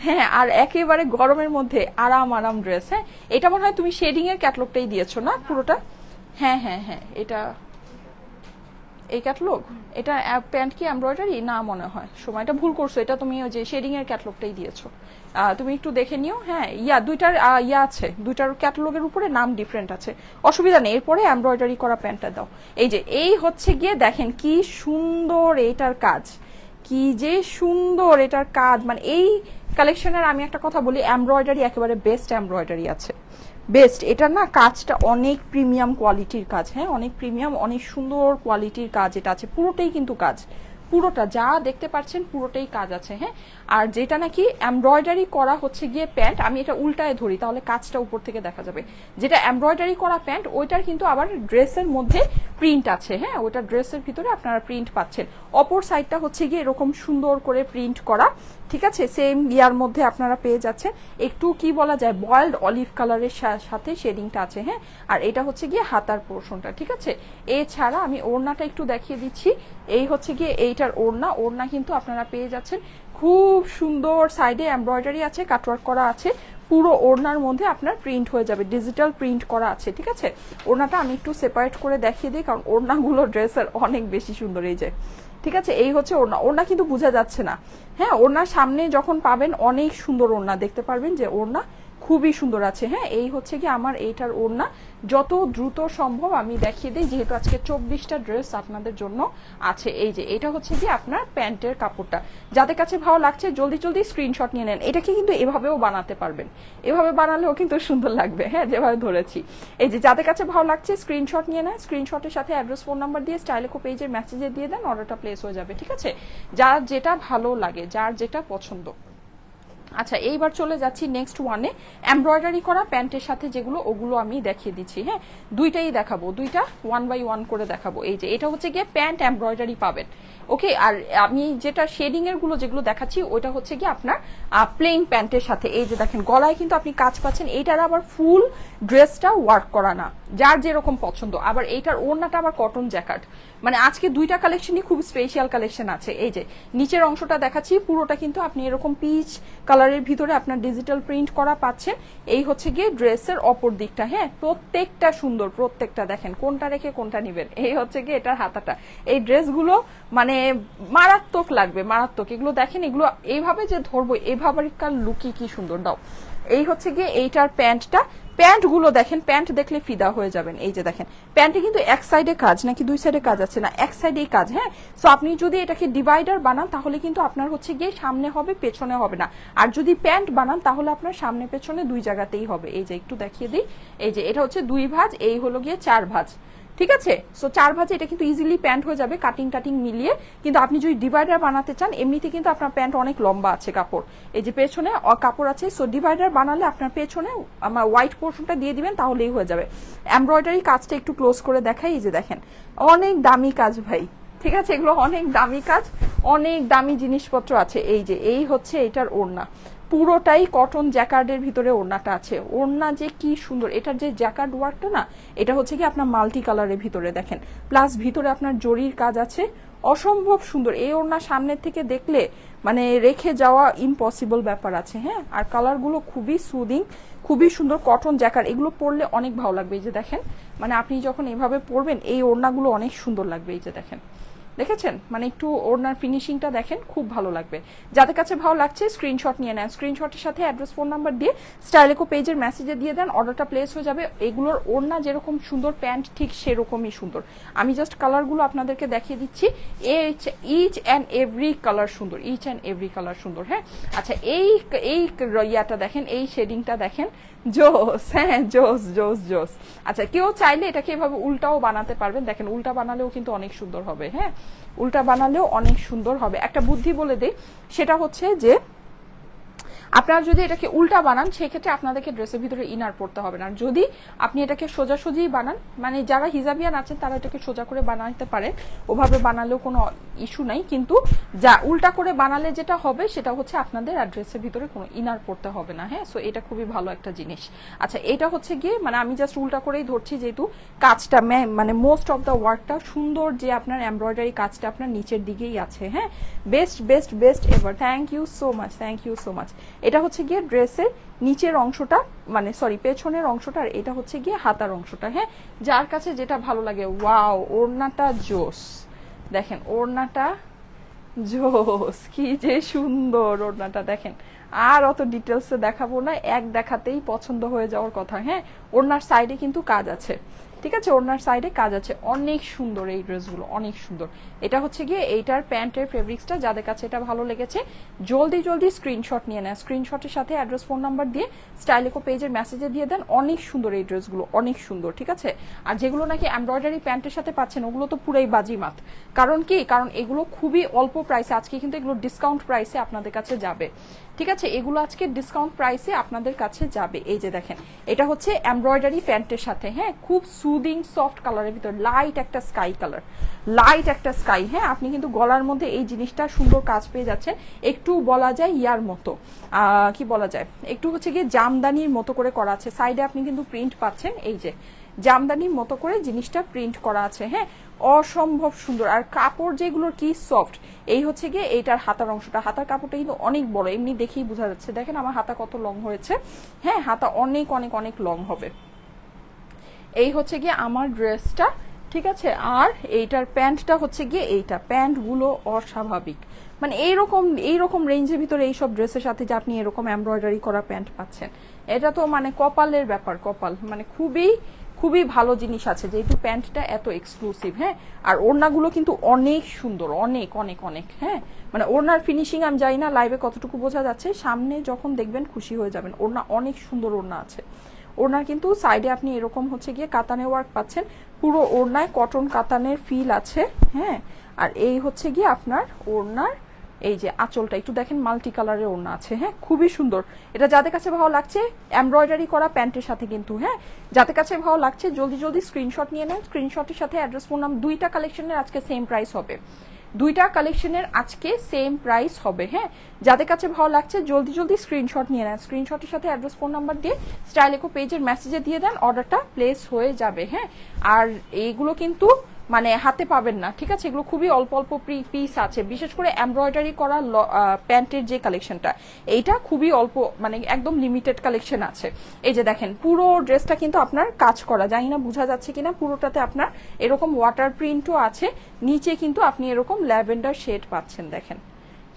হ্যাঁ আর একেবারে গরমের মধ্যে আরাম আরাম ড্রেস হ্যাঁ এটা মনে হয় তুমি শেডিং এর ক্যাটলগটাই দিয়েছো না পুরোটা হ্যাঁ হ্যাঁ হ্যাঁ এটা এই ক্যাটলগ এটা প্যান্ট কি এমব্রয়ডারি না মনে হয় সময়টা ভুল করছো এটা তুমি ওই যে শেডিং এর ক্যাটলগটাই দিয়েছো তুমি একটু দেখে নিও হ্যাঁ ইয়া দুইটার ইয়া আছে দুইটার ক্যাটালগের উপরে নাম ডিফারেন্ট আছে অসুবিধা নেই এরপরে এমব্রয়ডারি করা প্যান্টটা দাও এই যে এই হচ্ছে গিয়ে দেখেন কি সুন্দর এটার কাজ কি যে সুন্দর এটার কাজ মানে এই কালেকশনের আমি একটা কথা বলি এমব্রয়ডারি একেবারে বেস্ট এমব্রয়ডারি আছে বেস্ট এটা না কাজটা অনেক প্রিমিয়াম কোয়ালিটির কাজ হ্যাঁ অনেক প্রিমিয়াম অনেক সুন্দর কোয়ালিটির কাজ এটা আছে পুরোটাই কিন্তু কাজ পুরোটা যা দেখতে পাচ্ছেন পুরোটাই কাজ আছে হ্যাঁ আর যেটা নাকি এমব্রয়ডারি করা হচ্ছে গিয়ে প্যান্ট আমি এটা উল্টায় ধরি তাহলে কাজটা উপর থেকে দেখা যাবে যেটা এমব্রয়ডারি করা প্যান্ট ওইটার কিন্তু আবার ড্রেসের মধ্যে প্রিন্ট আছে হ্যাঁ ওইটা ড্রেসের ভিতরে আপনারা প্রিন্ট পাচ্ছেন অপর সাইডটা হচ্ছে গিয়ে এরকম সুন্দর করে প্রিন্ট করা ঠিক আছে সেম ইয়ার মধ্যে আপনারা পেয়ে যাচ্ছেন একটু কি বলা যায় বয়েলড অলিভ কালারের সাথে শেডিংটা আছে হ্যাঁ আর এটা হচ্ছে গিয়ে হাতার পোর্শনটা ঠিক আছে এছাড়া আমি ওড়নাটা একটু দেখিয়ে দিচ্ছি এই হচ্ছে গিয়ে এইটার ওড়না ওড়না কিন্তু আপনারা পেয়ে যাচ্ছেন খুব সুন্দর সাইডে এমব্রয়ডারি আছে কাটওয়ার্ক করা আছে পুরো ওড়নার মধ্যে আপনার প্রিন্ট হয়ে যাবে ডিজিটাল প্রিন্ট করা আছে ঠিক আছে ওড়নাটা আমি একটু সেপারেট করে দেখিয়ে দিই কারণ ওড়নাগুলো ড্রেসের অনেক বেশি সুন্দর এই যে ঠিক আছে এই হচ্ছে ওড়না ওড়না কিন্তু বোঝা যাচ্ছে না হ্যাঁ ওড়নার সামনে যখন পাবেন অনেক সুন্দর ওড়না দেখতে পারবেন যে ওড়না খুবই সুন্দর আছে হ্যাঁ এই হচ্ছে কি আমার এইটার ওড়না যত দ্রুত সম্ভব আমি দেখিয়ে দিই যেহেতু আজকে চব্বিশটা ড্রেস আপনাদের জন্য আছে এই যে এটা হচ্ছে কি আপনার প্যান্টের কাপড়টা যাদের কাছে ভালো লাগছে জলদি জলদি স্ক্রিনশট নিয়ে নেন এটাকে কিন্তু এভাবেও বানাতে পারবেন এভাবে বানালেও কিন্তু সুন্দর লাগবে হ্যাঁ যেভাবে ধরেছি এই যে যাদের কাছে ভালো লাগছে স্ক্রিনশট নিয়ে নেন স্ক্রিনশটের সাথে অ্যাড্রেস ফোন নাম্বার দিয়ে স্টাইলেকো পেজের মেসেজে দিয়ে দেন অর্ডারটা প্লেস হয়ে যাবে ঠিক আছে যার যেটা ভালো লাগে যার যেটা পছন্দ আচ্ছা এইবার চলে যাচ্ছি নেক্সট ওয়ানে এমব্রয়ডারি করা প্যান্টের সাথে যেগুলো ওগুলো আমি দেখিয়ে দিচ্ছি হ্যাঁ দুইটাই দেখাবো দুইটা ওয়ান বাই ওয়ান করে দেখাবো এই যে এটা হচ্ছে গিয়ে প্যান্ট এমব্রয়ডারি পাবেন ওকে আর আমি যেটা শেডিং এর গুলো যেগুলো দেখাচ্ছি ওইটা হচ্ছে গিয়ে আপনার প্লেন প্যান্টের সাথে এই যে দেখেন গলায় কিন্তু আপনি কাজ পাচ্ছেন এইটার আবার ফুল ড্রেসটা ওয়ার্ক করা না যার যেরকম পছন্দ আবার এইটার ওড়নাটা আবার কটন জ্যাকাট মানে আজকে দুইটা কালেকশনই খুব স্পেশাল কালেকশন আছে এই যে নিচের অংশটা দেখাচ্ছি পুরোটা কিন্তু আপনি এরকম পিচ কালারের ভিতরে আপনার ডিজিটাল প্রিন্ট করা পাচ্ছেন এই হচ্ছে গিয়ে ড্রেসের অপর দিকটা হ্যাঁ প্রত্যেকটা সুন্দর প্রত্যেকটা দেখেন কোনটা রেখে কোনটা নিবেন এই হচ্ছে গিয়ে এটার হাতাটা এই ড্রেসগুলো মানে মারাত্মক লাগবে মারাত্মক এগুলো দেখেন এগুলো এইভাবে যে ধরবো এভাবে লুকি কি সুন্দর দাও এই হচ্ছে গিয়ে এইটার প্যান্টটা প্যান্টগুলো দেখেন প্যান্ট দেখলে ফিদা হয়ে যাবেন এই যে দেখেন প্যান্টে কিন্তু এক সাইডে কাজ নাকি দুই সাইডে কাজ আছে না এক সাইডেই কাজ হ্যাঁ সো আপনি যদি এটাকে ডিভাইডার বানান তাহলে কিন্তু আপনার হচ্ছে গিয়ে সামনে হবে পেছনে হবে না আর যদি প্যান্ট বানান তাহলে আপনার সামনে পেছনে দুই জায়গাতেই হবে এই যে একটু দেখিয়ে দিই এই যে এটা হচ্ছে দুই ভাজ এই হলো গিয়ে চার ভাজ ঠিক আছে সো চার ভাঁজে এটা কিন্তু ইজিলি প্যান্ট হয়ে যাবে কাটিং টাটিং মিলিয়ে কিন্তু আপনি যদি ডিভাইডার বানাতে চান এমনিতে কিন্তু আপনার প্যান্ট অনেক লম্বা আছে কাপড় এই যে পেছনে কাপড় আছে সো ডিভাইডার বানালে আপনার পেছনে আমার হোয়াইট পোর্শনটা দিয়ে দিবেন তাহলেই হয়ে যাবে এমব্রয়ডারি কাজটা একটু ক্লোজ করে দেখাই এই যে দেখেন অনেক দামি কাজ ভাই ঠিক আছে এগুলো অনেক দামি কাজ অনেক দামি জিনিসপত্র আছে এই যে এই হচ্ছে এটার ওড়না পুরোটাই কটন জ্যাকার্ডের ভিতরে ওড়নাটা আছে ওড়না যে কি সুন্দর এটার যে জ্যাকার্ড ওয়ার্কটা না এটা হচ্ছে কি আপনার মাল্টি কালারের ভিতরে দেখেন প্লাস ভিতরে আপনার জরির কাজ আছে অসম্ভব সুন্দর এই ওড়না সামনের থেকে দেখলে মানে রেখে যাওয়া ইম্পসিবল ব্যাপার আছে হ্যাঁ আর কালারগুলো খুবই সুদিং খুবই সুন্দর কটন জ্যাকার এগুলো পরলে অনেক ভালো লাগবে এই যে দেখেন মানে আপনি যখন এভাবে পরবেন এই ওড়নাগুলো অনেক সুন্দর লাগবে এই যে দেখেন দেখেছেন মানে একটু ওড়নার ফিনিশিংটা দেখেন খুব ভালো লাগবে যাদের কাছে ভালো লাগছে স্ক্রিনশট নিয়ে নেন স্ক্রিনশটের সাথে অ্যাড্রেস ফোন নাম্বার দিয়ে স্টাইলেকো পেজের মেসেজে দিয়ে দেন অর্ডারটা প্লেস হয়ে যাবে এগুলোর ওড়না যেরকম সুন্দর প্যান্ট ঠিক সেরকমই সুন্দর আমি জাস্ট কালারগুলো আপনাদেরকে দেখিয়ে দিচ্ছি each each and every colour সুন্দর ইচ অ্যান্ড এভরি কালার সুন্দর হ্যাঁ আচ্ছা এই এই ইয়াটা দেখেন এই শেডিংটা দেখেন জোস হ্যাঁ জোস জোস জোস আচ্ছা কেউ চাইলে এটাকে এভাবে উল্টাও বানাতে পারবেন দেখেন উল্টা বানালেও কিন্তু অনেক সুন্দর হবে হ্যাঁ উল্টা বানালেও অনেক সুন্দর হবে একটা বুদ্ধি বলে দিই সেটা হচ্ছে যে আপনারা যদি এটাকে উল্টা বানান সেক্ষেত্রে আপনাদেরকে ড্রেসের ভিতরে ইনার পড়তে হবে না যদি আপনি এটাকে সোজাসুজি বানান মানে যারা হিজাবিয়ান আছেন তারা এটাকে সোজা করে বানাতে পারে ওভাবে বানালেও কোনো ইস্যু নাই কিন্তু যা উল্টা করে বানালে যেটা হবে সেটা হচ্ছে আপনাদের আর ড্রেসের ভিতরে কোনো ইনার পড়তে হবে না হ্যাঁ সো এটা খুবই ভালো একটা জিনিস আচ্ছা এটা হচ্ছে গিয়ে মানে আমি জাস্ট উল্টা করেই ধরছি যেহেতু কাজটা মানে মোস্ট অফ দ্য ওয়ার্কটা সুন্দর যে আপনার এমব্রয়ডারি কাজটা আপনার নিচের দিকেই আছে হ্যাঁ best best best ever thank you so much thank you so much এটা হচ্ছে গিয়ে ড্রেসের নিচের অংশটা মানে সরি পেছনের অংশটা আর এটা হচ্ছে গিয়ে হাতার অংশটা হ্যাঁ যার কাছে যেটা ভালো লাগে ওয়াও ওড়নাটা জোস দেখেন ওড়নাটা জোস কি যে সুন্দর ওড়নাটা দেখেন আর অত ডিটেলসে দেখাবো না এক দেখাতেই পছন্দ হয়ে যাওয়ার কথা হ্যাঁ ওড়নার সাইডে কিন্তু কাজ আছে ঠিক আছে ওনার সাইডে কাজ আছে অনেক সুন্দর এই ড্রেসগুলো অনেক সুন্দর এটা হচ্ছে গিয়ে এইটার প্যান্টের ফেব্রিক্সটা যাদের কাছে এটা ভালো লেগেছে জলদি জলদি স্ক্রিনশট নিয়ে নেয় স্ক্রিনশটের সাথে অ্যাড্রেস ফোন নাম্বার দিয়ে স্টাইলিকো পেজের মেসেজে দিয়ে দেন অনেক সুন্দর এই ড্রেসগুলো অনেক সুন্দর ঠিক আছে আর যেগুলো নাকি এমব্রয়ডারি প্যান্টের সাথে পাচ্ছেন ওগুলো তো পুরাই বাজিমাত কারণ কি কারণ এগুলো খুবই অল্প প্রাইসে আজকে কিন্তু এগুলো ডিসকাউন্ট প্রাইসে আপনাদের কাছে যাবে ঠিক আছে এগুলো আজকে ডিসকাউন্ট প্রাইসে আপনাদের কাছে যাবে এই যে দেখেন এটা হচ্ছে এমব্রয়ডারি প্যান্টের সাথে হ্যাঁ খুব সুদিং সফট কালারের ভিতর লাইট একটা স্কাই কালার লাইট একটা স্কাই হ্যাঁ আপনি কিন্তু গলার মধ্যে এই জিনিসটা সুন্দর কাজ পেয়ে যাচ্ছেন একটু বলা যায় ইয়ার মতো কি বলা যায় একটু হচ্ছে গিয়ে জামদানির মতো করে করা আছে সাইডে আপনি কিন্তু প্রিন্ট পাচ্ছেন এই যে জামদানির মতো করে জিনিসটা প্রিন্ট করা আছে হ্যাঁ অসম্ভব সুন্দর আর কাপড় যেগুলোর কি সফট এই হচ্ছে গিয়ে এইটার হাতার অংশটা হাতার কাপড়টা কিন্তু অনেক বড় এমনি দেখেই বোঝা যাচ্ছে দেখেন আমার হাতা কত লং হয়েছে হ্যাঁ হাতা অনেক অনেক অনেক লং হবে এই হচ্ছে গিয়ে আমার ড্রেসটা ঠিক আছে আর এইটার প্যান্টটা হচ্ছে গিয়ে এইটা প্যান্টগুলো অস্বাভাবিক মানে এইরকম এইরকম রেঞ্জের ভিতরে এইসব ড্রেসের সাথে যে আপনি এরকম এমব্রয়ডারি করা প্যান্ট পাচ্ছেন এটা তো মানে কপালের ব্যাপার কপাল মানে খুবই খুবই ভালো জিনিস আছে যেহেতু প্যান্টটা এত এক্সক্লুসিভ হ্যাঁ আর ওড়নাগুলো কিন্তু অনেক সুন্দর অনেক অনেক অনেক হ্যাঁ মানে ওড়নার ফিনিশিং আমি জানি না লাইভে কতটুকু বোঝা যাচ্ছে সামনে যখন দেখবেন খুশি হয়ে যাবেন ওড়না অনেক সুন্দর ওড়না আছে ওড়নার কিন্তু সাইডে আপনি এরকম হচ্ছে গিয়ে কাতানে ওয়ার্ক পাচ্ছেন পুরো ওড়নায় কটন কাতানের ফিল আছে হ্যাঁ আর এই হচ্ছে গিয়ে আপনার ওড়নার এই যে আঁচলটা একটু দেখেন মাল্টি কালারের ওড়না আছে হ্যাঁ খুবই সুন্দর এটা যাদের কাছে ভালো লাগছে এমব্রয়ডারি করা প্যান্টের সাথে কিন্তু হ্যাঁ যাদের কাছে ভালো লাগছে জলদি জলদি স্ক্রিনশট নিয়ে নেন স্ক্রিনশটের সাথে অ্যাড্রেস ফোন নাম দুইটা কালেকশনের আজকে সেম প্রাইস হবে দুইটা কালেকশনের আজকে সেম প্রাইস হবে হ্যাঁ যাদের কাছে ভালো লাগছে জলদি জলদি স্ক্রিনশট নিয়ে নেন স্ক্রিনশটের সাথে অ্যাড্রেস ফোন নাম্বার দিয়ে স্টাইল একো পেজের মেসেজে দিয়ে দেন অর্ডারটা প্লেস হয়ে যাবে হ্যাঁ আর এইগুলো কিন্তু মানে হাতে পাবেন না ঠিক আছে এগুলো খুবই অল্প অল্প পিস আছে বিশেষ করে এমব্রয়ডারি করা প্যান্টের যে কালেকশনটা এইটা খুবই অল্প মানে একদম লিমিটেড কালেকশন আছে এই যে দেখেন পুরো ড্রেসটা কিন্তু আপনার কাজ করা জানি না বোঝা যাচ্ছে কিনা পুরোটাতে আপনার এরকম ওয়াটার প্রিন্টও আছে নিচে কিন্তু আপনি এরকম ল্যাভেন্ডার শেড পাচ্ছেন দেখেন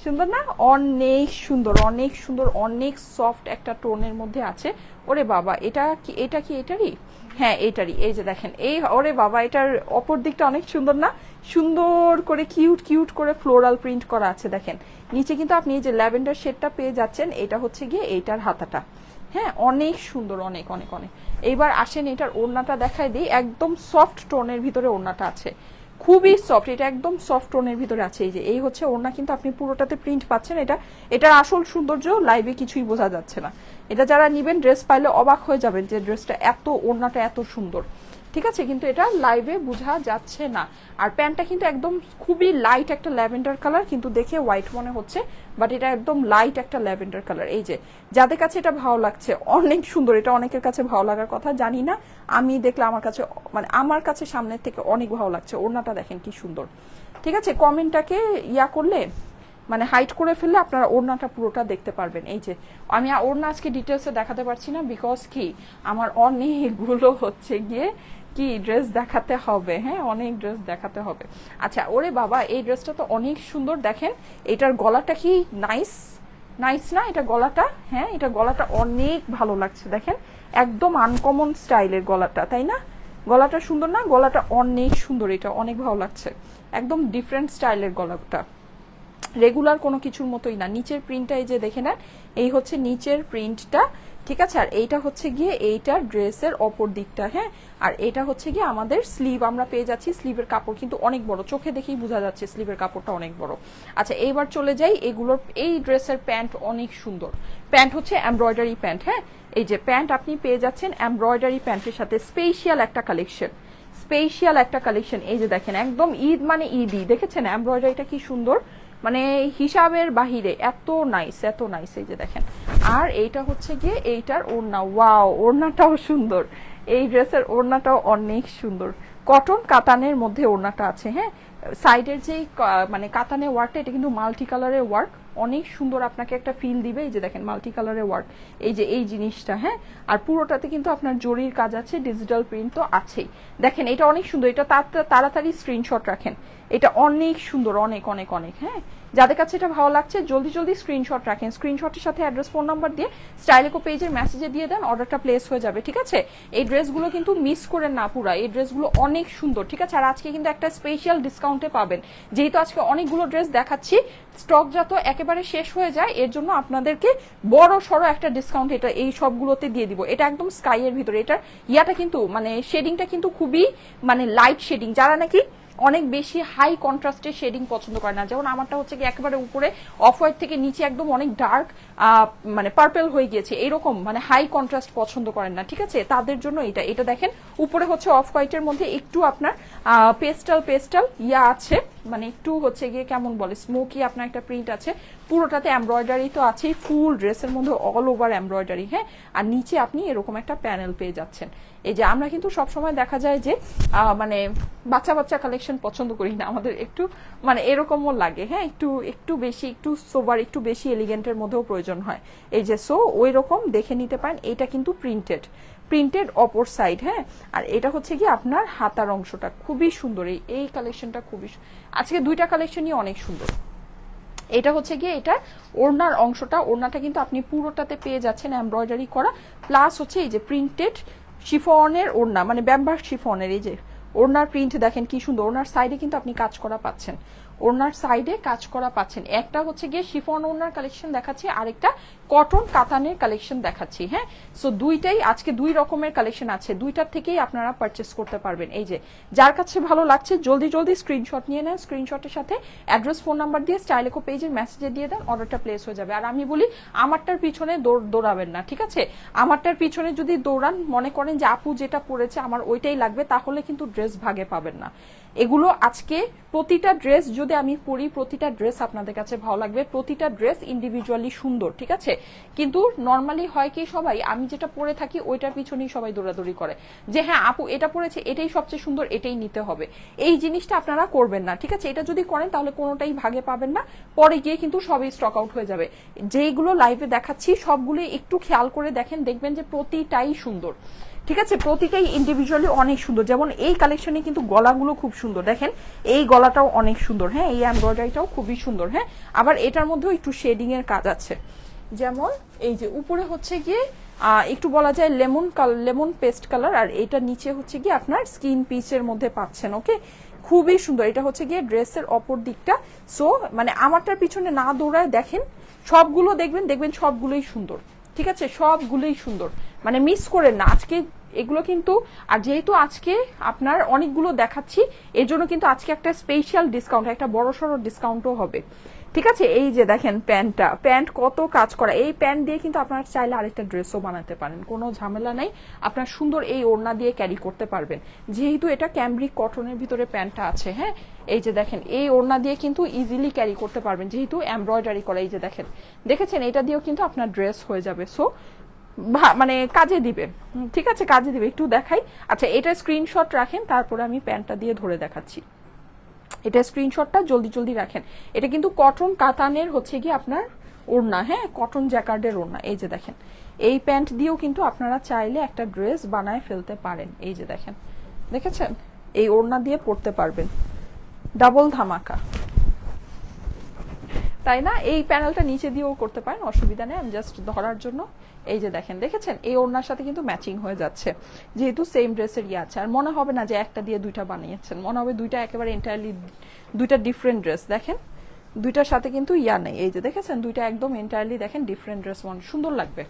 সুন্দর না অনেক সুন্দর অনেক সুন্দর অনেক সফট একটা টোনের মধ্যে আছে ওরে বাবা এটা কি এটা কি এটারই হ্যাঁ এইটারই এই যে দেখেন এই ওরে বাবা এটার অপর দিকটা অনেক সুন্দর না সুন্দর করে কিউট কিউট করে ফ্লোরাল প্রিন্ট করা আছে দেখেন নিচে কিন্তু আপনি এই যে ল্যাভেন্ডার শেডটা পেয়ে যাচ্ছেন এটা হচ্ছে গিয়ে এইটার হাতাটা হ্যাঁ অনেক সুন্দর অনেক অনেক অনেক এইবার আসেন এটার ওড়নাটা দেখায় দিই একদম সফট টোনের ভিতরে ওড়নাটা আছে খুবই সফট এটা একদম সফট টোনের ভিতরে আছে এই যে এই হচ্ছে ওড়না কিন্তু আপনি পুরোটাতে প্রিন্ট পাচ্ছেন এটা এটার আসল সৌন্দর্য লাইভে কিছুই বোঝা যাচ্ছে না এটা যারা নিবেন ড্রেস পাইলে অবাক হয়ে যাবেন যে ড্রেসটা এত ওড়নাটা এত সুন্দর ঠিক আছে কিন্তু এটা লাইভে বোঝা যাচ্ছে না আর প্যান্টটা কিন্তু একদম খুবই লাইট একটা ল্যাভেন্ডার কালার কিন্তু দেখে হোয়াইট মনে হচ্ছে বাট এটা একদম লাইট একটা ল্যাভেন্ডার কালার এই যে যাদের কাছে এটা ভালো লাগছে অনেক সুন্দর এটা অনেকের কাছে ভালো লাগার কথা জানি না আমি দেখলে আমার কাছে মানে আমার কাছে সামনের থেকে অনেক ভালো লাগছে ওড়নাটা দেখেন কি সুন্দর ঠিক আছে কমেন্টটাকে ইয়া করলে মানে হাইট করে ফেললে আপনারা ওড়নাটা পুরোটা দেখতে পারবেন এই যে আমি ওড়না আজকে ডিটেলসে দেখাতে পারছি না বিকজ কি আমার অনেকগুলো হচ্ছে গিয়ে কি ড্রেস দেখাতে হবে হ্যাঁ অনেক ড্রেস দেখাতে হবে আচ্ছা ওরে বাবা এই ড্রেসটা তো অনেক সুন্দর দেখেন এটার গলাটা কি নাইস নাইস না এটা গলাটা হ্যাঁ এটা গলাটা অনেক ভালো লাগছে দেখেন একদম আনকমন স্টাইলের গলাটা তাই না গলাটা সুন্দর না গলাটা অনেক সুন্দর এটা অনেক ভালো লাগছে একদম ডিফারেন্ট স্টাইলের গলাটা রেগুলার কোনো কিছুর মতোই না নিচের প্রিন্টটা এই যে দেখে নেন এই হচ্ছে নিচের প্রিন্টটা ঠিক আছে আর এইটা হচ্ছে গিয়ে এইটার ড্রেসের অপর দিকটা হ্যাঁ আর এটা হচ্ছে গিয়ে আমাদের স্লিভ আমরা পেয়ে যাচ্ছি স্লিভের কাপড় কিন্তু অনেক বড় চোখে দেখেই বোঝা যাচ্ছে স্লিভের কাপড়টা অনেক বড় আচ্ছা এইবার চলে যাই এগুলোর এই ড্রেসের প্যান্ট অনেক সুন্দর প্যান্ট হচ্ছে এমব্রয়ডারি প্যান্ট হ্যাঁ এই যে প্যান্ট আপনি পেয়ে যাচ্ছেন এমব্রয়ডারি প্যান্টের সাথে স্পেশিয়াল একটা কালেকশন স্পেশিয়াল একটা কালেকশন এই যে দেখেন একদম ঈদ মানে ঈদই দেখেছেন এমব্রয়ডারিটা কি সুন্দর মানে হিসাবের বাহিরে এত নাইস এত নাইস এই যে দেখেন আর এইটা হচ্ছে গিয়ে এইটার ওড়না ওয়াও ওড়নাটাও সুন্দর এই ড্রেসের ওড়নাটাও অনেক সুন্দর কটন কাতানের মধ্যে ওড়নাটা আছে হ্যাঁ সাইডের যে মানে কাতানে ওয়ার্কটা এটা কিন্তু মাল্টি কালারের ওয়ার্ক অনেক সুন্দর আপনাকে একটা ফিল দিবে এই যে দেখেন মাল্টি কালারের ওয়ার্ক এই যে এই জিনিসটা হ্যাঁ আর পুরোটাতে কিন্তু আপনার জরির কাজ আছে ডিজিটাল প্রিন্ট তো আছেই দেখেন এটা অনেক সুন্দর এটা তাড়াতাড়ি স্ক্রিনশট রাখেন এটা অনেক সুন্দর অনেক অনেক অনেক হ্যাঁ যাদের কাছে এটা ভালো লাগছে জলদি জলদি স্ক্রিনশট রাখেন স্ক্রিনশটের সাথে অ্যাড্রেস ফোন নাম্বার দিয়ে স্টাইলেকো পেজের মেসেজে দিয়ে দেন অর্ডারটা প্লেস হয়ে যাবে ঠিক আছে এই ড্রেসগুলো কিন্তু মিস করেন না পুরা এই ড্রেসগুলো অনেক সুন্দর ঠিক আছে আর আজকে কিন্তু একটা স্পেশাল ডিসকাউন্টে পাবেন যেহেতু আজকে অনেকগুলো ড্রেস দেখাচ্ছি স্টক যত একেবারে শেষ হয়ে যায় এর জন্য আপনাদেরকে বড় সড়ো একটা ডিসকাউন্ট এটা এই সবগুলোতে দিয়ে দিব এটা একদম স্কাইয়ের ভিতরে এটার ইয়াটা কিন্তু মানে শেডিংটা কিন্তু খুবই মানে লাইট শেডিং যারা নাকি অনেক বেশি হাই কন্ট্রাস্টের শেডিং পছন্দ করে না যেমন আমারটা হচ্ছে কি একেবারে উপরে অফ হোয়াইট থেকে নিচে একদম অনেক ডার্ক মানে পার্পেল হয়ে গিয়েছে এরকম মানে হাই কন্ট্রাস্ট পছন্দ করেন না ঠিক আছে তাদের জন্য এটা এটা দেখেন উপরে হচ্ছে অফ হোয়াইটের মধ্যে একটু আপনার পেস্টাল পেস্টাল ইয়া আছে মানে একটু হচ্ছে গিয়ে কেমন বলে স্মোকি আপনার একটা প্রিন্ট আছে পুরোটাতে এমব্রয়ডারি তো আছেই ফুল ড্রেসের মধ্যে অল ওভার এমব্রয়ডারি হ্যাঁ আর নিচে আপনি এরকম একটা প্যানেল পেয়ে যাচ্ছেন এই যে আমরা কিন্তু সবসময় দেখা যায় যে মানে বাচ্চা বাচ্চা কালেকশন পছন্দ করি না আমাদের একটু মানে এরকমও লাগে হ্যাঁ একটু একটু বেশি একটু সোবার একটু বেশি এলিগেন্টের মধ্যেও প্রয়োজন হয় এই যে সো ওই রকম দেখে নিতে পারেন এটা কিন্তু প্রিন্টেড প্রিন্টেড অপর সাইড হ্যাঁ আর এটা হচ্ছে কি আপনার হাতার অংশটা খুবই সুন্দর এই কালেকশনটা খুবই আজকে দুইটা কালেকশনই অনেক সুন্দর এটা হচ্ছে গিয়ে এটা ওড়নার অংশটা ওড়নাটা কিন্তু আপনি পুরোটাতে পেয়ে যাচ্ছেন এমব্রয়ডারি করা প্লাস হচ্ছে এই যে প্রিন্টেড শিফনের ওড়না মানে ব্যাম্বার শিফনের এই যে ওড়নার প্রিন্ট দেখেন কি সুন্দর ওড়নার সাইডে কিন্তু আপনি কাজ করা পাচ্ছেন ওড়নার সাইডে কাজ করা পাচ্ছেন একটা হচ্ছে গিয়ে শিফন ওড়নার কালেকশন দেখাচ্ছি আরেকটা কটন কাতানের কালেকশন দেখাচ্ছি হ্যাঁ সো দুইটাই আজকে দুই রকমের কালেকশন আছে দুইটার থেকেই আপনারা পারচেস করতে পারবেন এই যে যার কাছে ভালো লাগছে জলদি জলদি স্ক্রিনশট নিয়ে নেন স্ক্রিনশটের সাথে অ্যাড্রেস ফোন নাম্বার দিয়ে স্টাইলেকো পেজের মেসেজে দিয়ে দেন অর্ডারটা প্লেস হয়ে যাবে আর আমি বলি আমারটার পিছনে দৌড়াবেন না ঠিক আছে আমারটার পিছনে যদি দৌড়ান মনে করেন যে আপু যেটা পড়েছে আমার ওইটাই লাগবে তাহলে কিন্তু ড্রেস ভাগে পাবেন না এগুলো আজকে প্রতিটা ড্রেস যদি আমি পরি প্রতিটা ড্রেস আপনাদের কাছে ভালো লাগবে প্রতিটা ড্রেস ইন্ডিভিজুয়ালি সুন্দর ঠিক আছে কিন্তু নর্মালি হয় কি সবাই আমি যেটা পরে থাকি ওইটার পিছনেই সবাই দৌড়াদৌড়ি করে যে হ্যাঁ আপু এটা পরেছে এটাই সবচেয়ে সুন্দর এটাই নিতে হবে এই জিনিসটা আপনারা করবেন না ঠিক আছে এটা যদি করেন তাহলে কোনোটাই ভাগে পাবেন না পরে গিয়ে কিন্তু সবই স্টক আউট হয়ে যাবে যেইগুলো লাইভে দেখাচ্ছি সবগুলো একটু খেয়াল করে দেখেন দেখবেন যে প্রতিটাই সুন্দর ঠিক আছে প্রতিটাই ইন্ডিভিজুয়ালি অনেক সুন্দর যেমন এই কালেকশনে কিন্তু গলাগুলো খুব সুন্দর দেখেন এই গলাটাও অনেক সুন্দর হ্যাঁ এই এমব্রয়ডারিটাও খুবই সুন্দর হ্যাঁ আবার এটার মধ্যেও একটু শেডিং এর কাজ আছে যেমন এই যে উপরে হচ্ছে গিয়ে একটু বলা যায় lemon colour lemon pastel colour আর এটা নিচে হচ্ছে গিয়ে আপনার স্কিন পিচের মধ্যে পাচ্ছেন ওকে খুবই সুন্দর এটা হচ্ছে গিয়ে ড্রেসের অপর দিকটা সো মানে আমারটার পিছনে না দৌড়ায় দেখেন সবগুলো দেখবেন দেখবেন সবগুলোই সুন্দর ঠিক আছে সবগুলোই সুন্দর মানে মিস করেন না আজকে এগুলো কিন্তু আর যেহেতু আজকে আপনার অনেকগুলো দেখাচ্ছি এর জন্য কিন্তু আজকে একটা স্পেশাল ডিসকাউন্ট একটা বড়সড় ডিসকাউন্টও হবে ঠিক আছে এই যে দেখেন প্যান্টটা প্যান্ট কত কাজ করা এই প্যান্ট দিয়ে কিন্তু আপনারা চাইলে আরেকটা ড্রেসও বানাতে পারেন কোনো ঝামেলা নাই আপনার সুন্দর এই ওড়না দিয়ে ক্যারি করতে পারবেন যেহেতু এটা ক্যামব্রিক কটনের ভিতরে প্যান্টটা আছে হ্যাঁ এই যে দেখেন এই ওড়না দিয়ে কিন্তু ইজিলি ক্যারি করতে পারবেন যেহেতু এমব্রয়ডারি করা এই যে দেখেন দেখেছেন এটা দিয়েও কিন্তু আপনার ড্রেস হয়ে যাবে সো মানে কাজে দিবে ঠিক আছে কাজে দিবে একটু দেখাই আচ্ছা এটা স্ক্রিনশট রাখেন তারপরে আমি প্যান্টটা দিয়ে ধরে দেখাচ্ছি এটা স্ক্রিনশটটা জলদি জলদি রাখেন এটা কিন্তু কটন কাতানের হচ্ছে গিয়ে আপনার ওড়না হ্যাঁ কটন জ্যাকার্ডের ওড়না এই যে দেখেন এই প্যান্ট দিয়েও কিন্তু আপনারা চাইলে একটা ড্রেস বানায় ফেলতে পারেন এই যে দেখেন দেখেছেন এই ওড়না দিয়ে পরতে পারবেন ডাবল ধামাকা তাই না এই প্যানেলটা নিচে দিয়েও করতে পারেন অসুবিধা নেই আমি জাস্ট ধরার জন্য এই যে দেখেন দেখেছেন এই ওড়নার সাথে কিন্তু ম্যাচিং হয়ে যাচ্ছে যেহেতু সেম ড্রেসের ইয়ে আছে আর মনে হবে না যে একটা দিয়ে দুইটা বানিয়েছেন মনে হবে দুইটা একেবারে এন্টায়ারলি দুইটা ডিফারেন্ট ড্রেস দেখেন দুইটার সাথে কিন্তু ইয়া নেই এই যে দেখেছেন দুইটা একদম এন্টায়ারলি দেখেন ডিফারেন্ট ড্রেস মানে সুন্দর লাগবে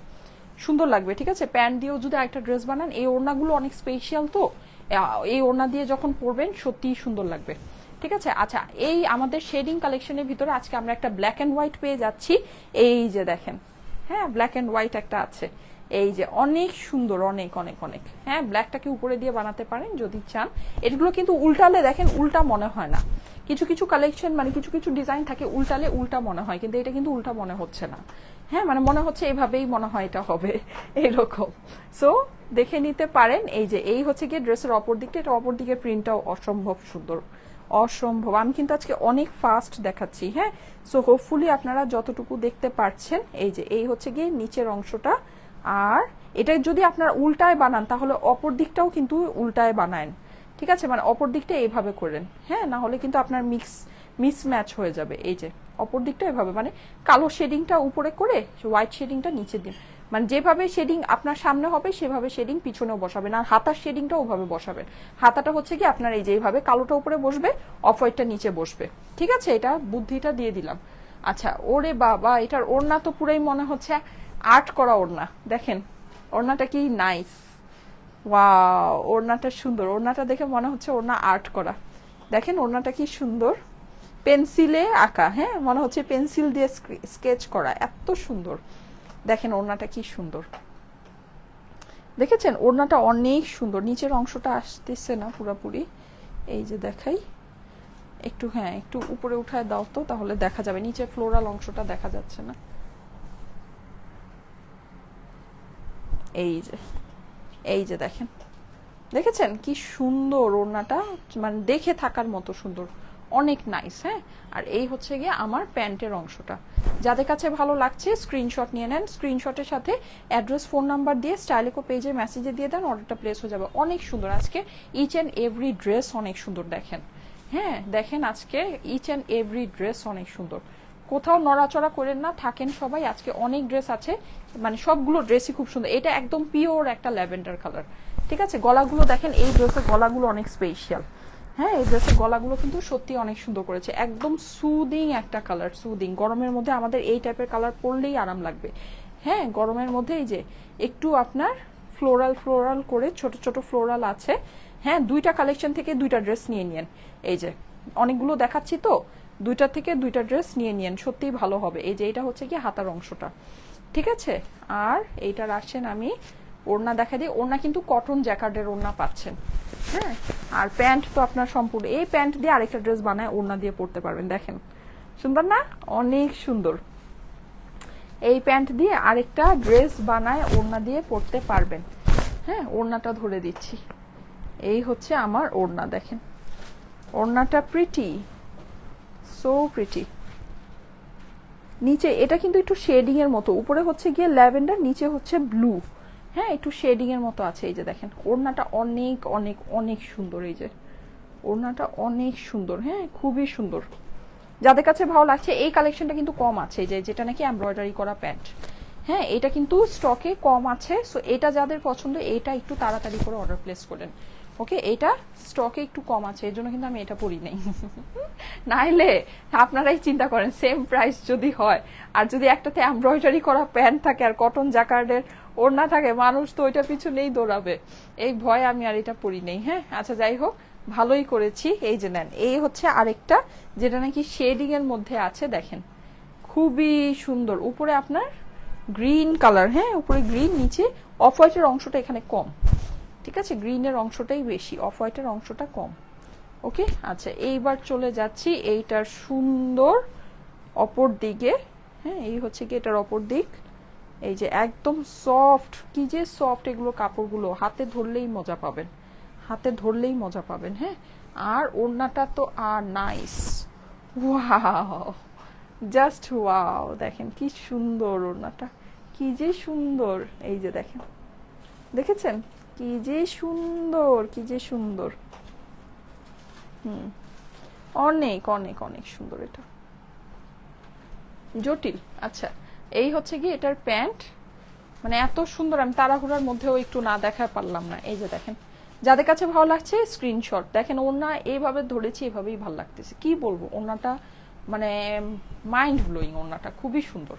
সুন্দর লাগবে ঠিক আছে প্যান্ট দিয়েও যদি একটা ড্রেস বানান এই ওড়নাগুলো অনেক স্পেশাল তো এই ওড়না দিয়ে যখন পরবেন সত্যিই সুন্দর লাগবে ঠিক আছে আচ্ছা এই আমাদের শেডিং কালেকশনের ভিতরে আজকে আমরা একটা ব্ল্যাক অ্যান্ড হোয়াইট পেয়ে যাচ্ছি এই যে দেখেন হ্যাঁ ব্ল্যাক অ্যান্ড হোয়াইট একটা আছে এই যে অনেক সুন্দর অনেক অনেক অনেক হ্যাঁ ব্ল্যাকটাকে উপরে দিয়ে বানাতে পারেন যদি চান এগুলো কিন্তু উল্টালে দেখেন উল্টা মনে হয় না কিছু কিছু কালেকশন মানে কিছু কিছু ডিজাইন থাকে উল্টালে উল্টা মনে হয় কিন্তু এটা কিন্তু উল্টা মনে হচ্ছে না হ্যাঁ মানে মনে হচ্ছে এইভাবেই মনে হয় এটা হবে এরকম সো দেখে নিতে পারেন এই যে এই হচ্ছে গিয়ে ড্রেসের অপর দিকটা এটা অপর দিকের প্রিন্টটাও অসম্ভব সুন্দর অসম্ভব আমি কিন্তু আজকে অনেক ফাস্ট দেখাচ্ছি হ্যাঁ সো হোপফুলি আপনারা যতটুকু দেখতে পারছেন এই যে এই হচ্ছে গিয়ে নিচের অংশটা আর এটা যদি আপনারা উল্টায় বানান তাহলে অপর দিকটাও কিন্তু উল্টায় বানান ঠিক আছে মানে অপর দিকটা এইভাবে করেন হ্যাঁ না হলে কিন্তু আপনার মিক্স মিসম্যাচ হয়ে যাবে এই যে অপর দিকটা এভাবে মানে কালো শেডিংটা উপরে করে হোয়াইট শেডিংটা নিচে দিন মানে যেভাবে শেডিং আপনার সামনে হবে সেভাবে শেডিং পিছনেও বসাবেন আর হাতার শেডিংটা ওভাবে বসাবেন হাতাটা হচ্ছে কি আপনার এই যেভাবে কালোটা উপরে বসবে অফ হোয়াইটটা নিচে বসবে ঠিক আছে এটা বুদ্ধিটা দিয়ে দিলাম আচ্ছা ওরে বাবা এটার ওড়না তো পুরাই মনে হচ্ছে আর্ট করা ওড়না দেখেন ওড়নাটা কি নাইস ওয়া ওড়নাটা সুন্দর ওড়নাটা দেখে মনে হচ্ছে ওড়না আর্ট করা দেখেন ওড়নাটা কি সুন্দর পেন্সিলে আঁকা হ্যাঁ মনে হচ্ছে পেন্সিল দিয়ে স্কেচ করা এত সুন্দর দেখেন ওড়নাটা কি সুন্দর দেখেছেন ওড়নাটা অনেক সুন্দর নিচের অংশটা আসতেছে না পুরাপুরি এই যে দেখাই একটু হ্যাঁ একটু উপরে উঠায় দাও তো তাহলে দেখা যাবে নিচের ফ্লোরাল অংশটা দেখা যাচ্ছে না এই যে এই যে দেখেন দেখেছেন কি সুন্দর ওড়নাটা মানে দেখে থাকার মতো সুন্দর অনেক নাইস হ্যাঁ আর এই হচ্ছে গিয়ে আমার প্যান্টের অংশটা যাদের কাছে ভালো লাগছে স্ক্রিনশট নিয়ে নেন স্ক্রিনশটের সাথে অ্যাড্রেস ফোন নাম্বার দিয়ে স্টাইলিকো পেজে মেসেজে দিয়ে দেন অর্ডারটা প্লেস হয়ে যাবে অনেক সুন্দর আজকে ইচ অ্যান্ড এভরি ড্রেস অনেক সুন্দর দেখেন হ্যাঁ দেখেন আজকে ইচ অ্যান্ড এভরি ড্রেস অনেক সুন্দর কোথাও নড়াচড়া করেন না থাকেন সবাই আজকে অনেক ড্রেস আছে মানে সবগুলো ড্রেসই খুব সুন্দর এটা একদম পিওর একটা ল্যাভেন্ডার কালার ঠিক আছে গলাগুলো দেখেন এই ড্রেসের গলাগুলো অনেক স্পেশিয়াল হ্যাঁ এই ড্রেসের গলাগুলো কিন্তু সত্যি অনেক সুন্দর করেছে একদম সুদিং একটা কালার সুদিং গরমের মধ্যে আমাদের এই টাইপের কালার পরলেই আরাম লাগবে হ্যাঁ গরমের মধ্যে এই যে একটু আপনার ফ্লোরাল ফ্লোরাল করে ছোট ছোট ফ্লোরাল আছে হ্যাঁ দুইটা কালেকশন থেকে দুইটা ড্রেস নিয়ে নিন এই যে অনেকগুলো দেখাচ্ছি তো দুইটা থেকে দুইটা ড্রেস নিয়ে নিন সত্যিই ভালো হবে এই যে এটা হচ্ছে কি হাতার অংশটা ঠিক আছে আর এইটার আসছেন আমি ওড়না দেখা দিয়ে ওড়না কিন্তু কটন জ্যাকার্ডের ওড়না পাচ্ছেন হ্যাঁ আর প্যান্ট তো আপনার সম্পূর্ণ এই প্যান্ট দিয়ে আরেকটা ড্রেস বানায় ওড়না দিয়ে পরতে পারবেন দেখেন সুন্দর না অনেক সুন্দর এই প্যান্ট দিয়ে আরেকটা ড্রেস বানায় ওড়না দিয়ে পরতে পারবেন হ্যাঁ ওড়নাটা ধরে দিচ্ছি এই হচ্ছে আমার ওড়না দেখেন ওড়নাটা প্রিটি সো প্রিটি নিচে এটা কিন্তু একটু শেডিং এর মতো উপরে হচ্ছে গিয়ে ল্যাভেন্ডার নিচে হচ্ছে ব্লু হ্যাঁ একটু শেডিংয়ের মতো আছে এই যে দেখেন ওড়নাটা অনেক অনেক অনেক সুন্দর এই যে ওড়নাটা অনেক সুন্দর হ্যাঁ খুবই সুন্দর যাদের কাছে ভালো লাগছে এই কালেকশনটা কিন্তু কম আছে যে যেটা নাকি এমব্রয়ডারি করা প্যান্ট হ্যাঁ এটা কিন্তু স্টকে কম আছে সো এটা যাদের পছন্দ এটা একটু তাড়াতাড়ি করে অর্ডার প্লেস করেন ওকে এটা স্টকে একটু কম আছে এর জন্য কিন্তু আমি এটা পরি নাই (laughs) নাইলে আপনারাই চিন্তা করেন সেম প্রাইস যদি হয় আর যদি একটাতে এমব্রয়ডারি করা প্যান্ট থাকে আর কটন জাকার্ডের ওর না থাকে মানুষ তো ওইটা পিছনেই দৌড়াবে এই ভয় আমি আর এটা পড়ি নেই হ্যাঁ আচ্ছা যাই হোক ভালোই করেছি এই যে নেন এই হচ্ছে আরেকটা যেটা নাকি শেডিং এর মধ্যে আছে দেখেন খুবই সুন্দর উপরে আপনার গ্রিন কালার হ্যাঁ উপরে গ্রিন নিচে অফ হোয়াইটের অংশটা এখানে কম ঠিক আছে এর অংশটাই বেশি অফ হোয়াইটের অংশটা কম ওকে আচ্ছা এইবার চলে যাচ্ছি এইটার সুন্দর অপর দিকে হ্যাঁ এই হচ্ছে কি এটার অপর দিক এই যে একদম সফট কি যে সফট এগুলো কাপড়গুলো হাতে ধরলেই মজা পাবেন হাতে ধরলেই মজা পাবেন হ্যাঁ আর ওড়নাটা তো আর নাইস ওয়াও জাস্ট ওয়াও দেখেন কি সুন্দর ওড়নাটা কি যে সুন্দর এই যে দেখেন দেখেছেন কি যে সুন্দর কি যে সুন্দর হুম অনেক অনেক অনেক সুন্দর এটা জটিল আচ্ছা এই হচ্ছে কি এটার প্যান্ট মানে এত সুন্দর আমি তাড়াহুড়ার মধ্যেও একটু না দেখা পারলাম না এই যে দেখেন যাদের কাছে ভালো লাগছে স্ক্রিনশট দেখেন ওনা এইভাবে ধরেছি এভাবেই ভালো লাগতেছে কি বলবো ওনাটা মানে মাইন্ড ব্লোয়িং ওনাটা খুবই সুন্দর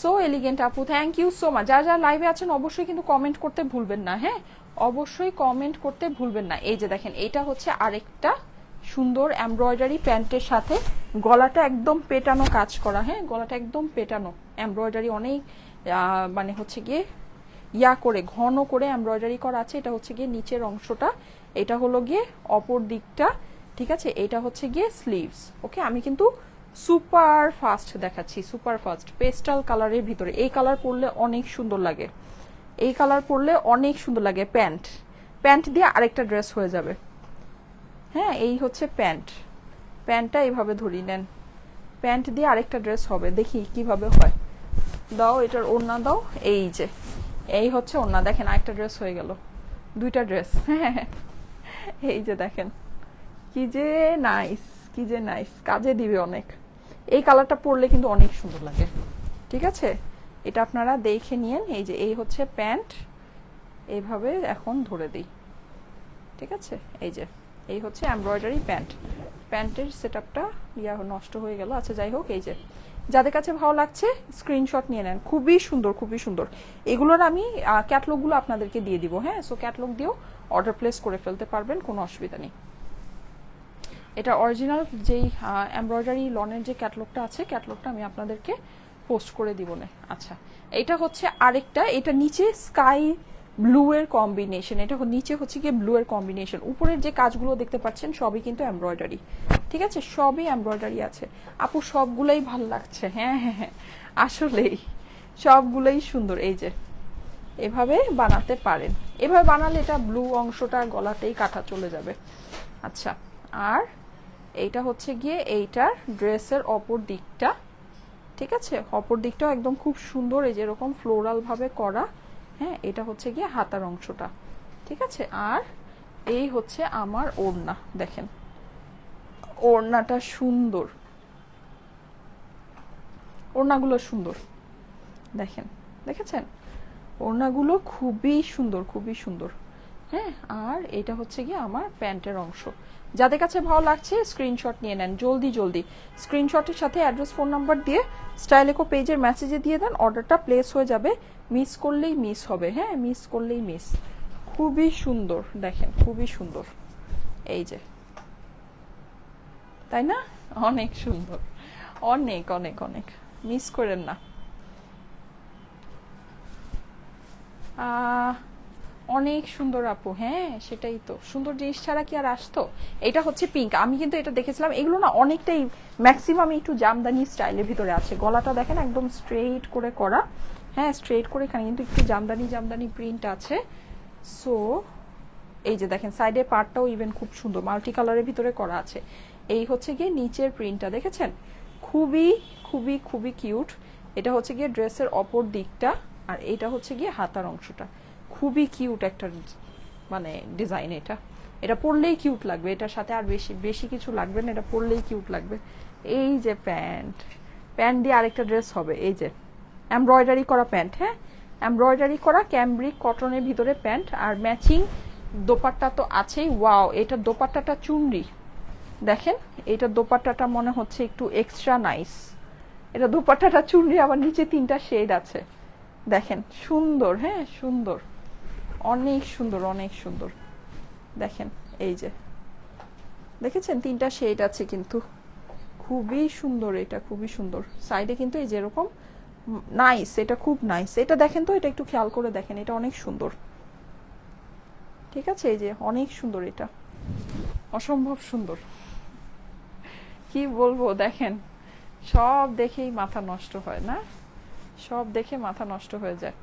সো এলিগেন্ট আপু থ্যাংক ইউ সো মাচ যারা যারা লাইভে আছেন অবশ্যই কিন্তু কমেন্ট করতে ভুলবেন না হ্যাঁ অবশ্যই কমেন্ট করতে ভুলবেন না এই যে দেখেন এটা হচ্ছে আরেকটা সুন্দর এমব্রয়ডারি প্যান্টের সাথে গলাটা একদম পেটানো কাজ করা হ্যাঁ গলাটা একদম পেটানো এমব্রয়ডারি অনেক মানে হচ্ছে গিয়ে ইয়া করে ঘন করে এমব্রয়ডারি করা আছে এটা হচ্ছে গিয়ে নিচের অংশটা এটা হলো গিয়ে অপর দিকটা ঠিক আছে এটা হচ্ছে গিয়ে স্লিভস ওকে আমি কিন্তু সুপার ফাস্ট দেখাচ্ছি সুপার ফাস্ট পেস্টাল কালারের ভিতরে এই কালার পরলে অনেক সুন্দর লাগে এই কালার পরলে অনেক সুন্দর লাগে প্যান্ট প্যান্ট দিয়ে আরেকটা ড্রেস হয়ে যাবে হ্যাঁ এই হচ্ছে প্যান্ট প্যান্টটা এইভাবে ধরি নেন প্যান্ট দিয়ে আরেকটা ড্রেস হবে দেখি কিভাবে হয় দাও এটার ওড়না দাও এই যে এই হচ্ছে ওড়না দেখেন আরেকটা ড্রেস হয়ে গেল দুইটা ড্রেস হ্যাঁ। এই যে দেখেন কি যে নাইস কি যে নাইস কাজে দিবে অনেক এই কালারটা পরলে কিন্তু অনেক সুন্দর লাগে ঠিক আছে এটা আপনারা দেখে নিয়েন এই যে এই হচ্ছে প্যান্ট এইভাবে এখন ধরে দিই ঠিক আছে এই যে এই হচ্ছে এমব্রয়ডারি প্যান্ট প্যান্টের সেট আপটা ইয়া নষ্ট হয়ে গেল আচ্ছা যাই হোক এই যে যাদের কাছে ভালো লাগছে স্ক্রিনশট নিয়ে নেন খুবই সুন্দর খুবই সুন্দর এগুলোর আমি ক্যাটলগুলো আপনাদেরকে দিয়ে দিব হ্যাঁ সো ক্যাটলগ দিয়েও অর্ডার প্লেস করে ফেলতে পারবেন কোনো অসুবিধা নেই এটা অরিজিনাল যেই এমব্রয়ডারি লনের যে ক্যাটলগটা আছে ক্যাটলগটা আমি আপনাদেরকে পোস্ট করে দিব না আচ্ছা এটা হচ্ছে আরেকটা এটা নিচে স্কাই ব্লু এর কম্বিনেশন এটা নিচে হচ্ছে গিয়ে ব্লু এর কম্বিনেশন উপরের যে কাজগুলো দেখতে পাচ্ছেন সবই কিন্তু এমব্রয়ডারি ঠিক আছে সবই এমব্রয়ডারি আছে আপু সবগুলাই ভাল লাগছে হ্যাঁ হ্যাঁ হ্যাঁ আসলেই সবগুলোই সুন্দর এই যে এভাবে বানাতে পারেন এভাবে বানালে এটা ব্লু অংশটা গলাতেই কাটা চলে যাবে আচ্ছা আর এইটা হচ্ছে গিয়ে এইটার ড্রেসের অপর দিকটা ঠিক আছে অপর দিকটাও একদম খুব সুন্দর এই যে ফ্লোরাল ফ্লোরালভাবে করা হ্যাঁ এটা হচ্ছে গিয়ে হাতার অংশটা ঠিক আছে আর এই হচ্ছে আমার ওড়না দেখেন ওড়নাটা সুন্দর ওড়নাগুলো সুন্দর দেখেন দেখেছেন ওড়নাগুলো খুবই সুন্দর খুবই সুন্দর হ্যাঁ আর এটা হচ্ছে গিয়ে আমার প্যান্টের অংশ যাদের কাছে ভালো লাগছে স্ক্রিনশট নিয়ে নেন জলদি জলদি স্ক্রিনশটের সাথে অ্যাড্রেস ফোন নাম্বার দিয়ে স্টাইলেকো পেজের মেসেজে দিয়ে দেন অর্ডারটা প্লেস হয়ে যাবে মিস করলেই মিস হবে হ্যাঁ মিস করলেই মিস খুবই সুন্দর দেখেন খুবই সুন্দর এই যে তাই না অনেক সুন্দর অনেক অনেক অনেক মিস করেন না অনেক সুন্দর আপু হ্যাঁ সেটাই তো সুন্দর জিনিস ছাড়া কি আর আসতো এটা হচ্ছে পিঙ্ক আমি কিন্তু এটা দেখেছিলাম এগুলো না অনেকটাই ম্যাক্সিমাম একটু জামদানি স্টাইলের ভিতরে আছে গলাটা দেখেন একদম স্ট্রেইট করে করা হ্যাঁ স্ট্রেট করে এখানে কিন্তু একটু জামদানি জামদানি প্রিন্ট আছে সো এই যে দেখেন সাইডের পার্টটাও ইভেন খুব সুন্দর মাল্টি কালারের ভিতরে করা আছে এই হচ্ছে গিয়ে নিচের প্রিন্টটা দেখেছেন খুবই খুবই খুবই কিউট এটা হচ্ছে গিয়ে ড্রেসের অপর দিকটা আর এটা হচ্ছে গিয়ে হাতার অংশটা খুবই কিউট একটা মানে ডিজাইন এটা এটা পরলেই কিউট লাগবে এটার সাথে আর বেশি বেশি কিছু লাগবে না এটা পরলেই কিউট লাগবে এই যে প্যান্ট প্যান্ট দিয়ে আরেকটা ড্রেস হবে এই যে এমব্রয়ডারি করা প্যান্ট হ্যাঁ এমব্রয়ডারি করা ক্যামব্রিক কটনের ভিতরে প্যান্ট আর ম্যাচিং দোপাট্টা তো আছেই ওয়াও এটা দোপাট্টাটা চুনরি দেখেন এটা দোপাট্টাটা মনে হচ্ছে একটু এক্সট্রা নাইস এটা দোপাট্টাটা চুনরি আবার নিচে তিনটা শেড আছে দেখেন সুন্দর হ্যাঁ সুন্দর অনেক সুন্দর অনেক সুন্দর দেখেন এই যে দেখেছেন তিনটা শেড আছে কিন্তু খুবই সুন্দর এটা খুবই সুন্দর সাইডে কিন্তু এই যেরকম নাইস এটা খুব নাইস এটা দেখেন তো এটা একটু খেয়াল করে দেখেন এটা অনেক সুন্দর ঠিক আছে এই যে অনেক সুন্দর এটা অসম্ভব সুন্দর কি বলবো দেখেন সব দেখেই মাথা নষ্ট হয় না সব দেখে মাথা নষ্ট হয়ে যায়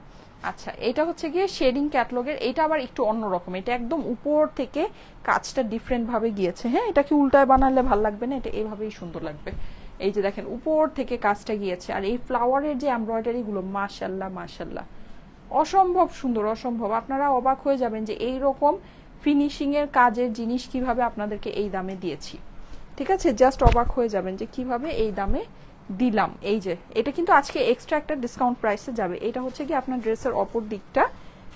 আচ্ছা এটা হচ্ছে গিয়ে শেডিং ক্যাটলগের এটা আবার একটু অন্যরকম এটা একদম উপর থেকে কাজটা ডিফারেন্টভাবে গিয়েছে হ্যাঁ এটাকে উল্টায় বানালে ভাল লাগবে না এটা এভাবেই সুন্দর লাগবে এই যে দেখেন উপর থেকে কাজটা গিয়েছে আর এই ফ্লাওয়ারের যে গুলো মাসাল্লাহ মাসাল্লাহ অসম্ভব সুন্দর অসম্ভব আপনারা অবাক হয়ে যাবেন যে এই রকম ফিনিশিংয়ের কাজের জিনিস কিভাবে আপনাদেরকে এই দামে দিয়েছি ঠিক আছে জাস্ট অবাক হয়ে যাবেন যে কিভাবে এই দামে দিলাম এই যে এটা কিন্তু আজকে এক্সট্রা একটা ডিসকাউন্ট প্রাইসে যাবে এটা হচ্ছে কি আপনার ড্রেসের অপর দিকটা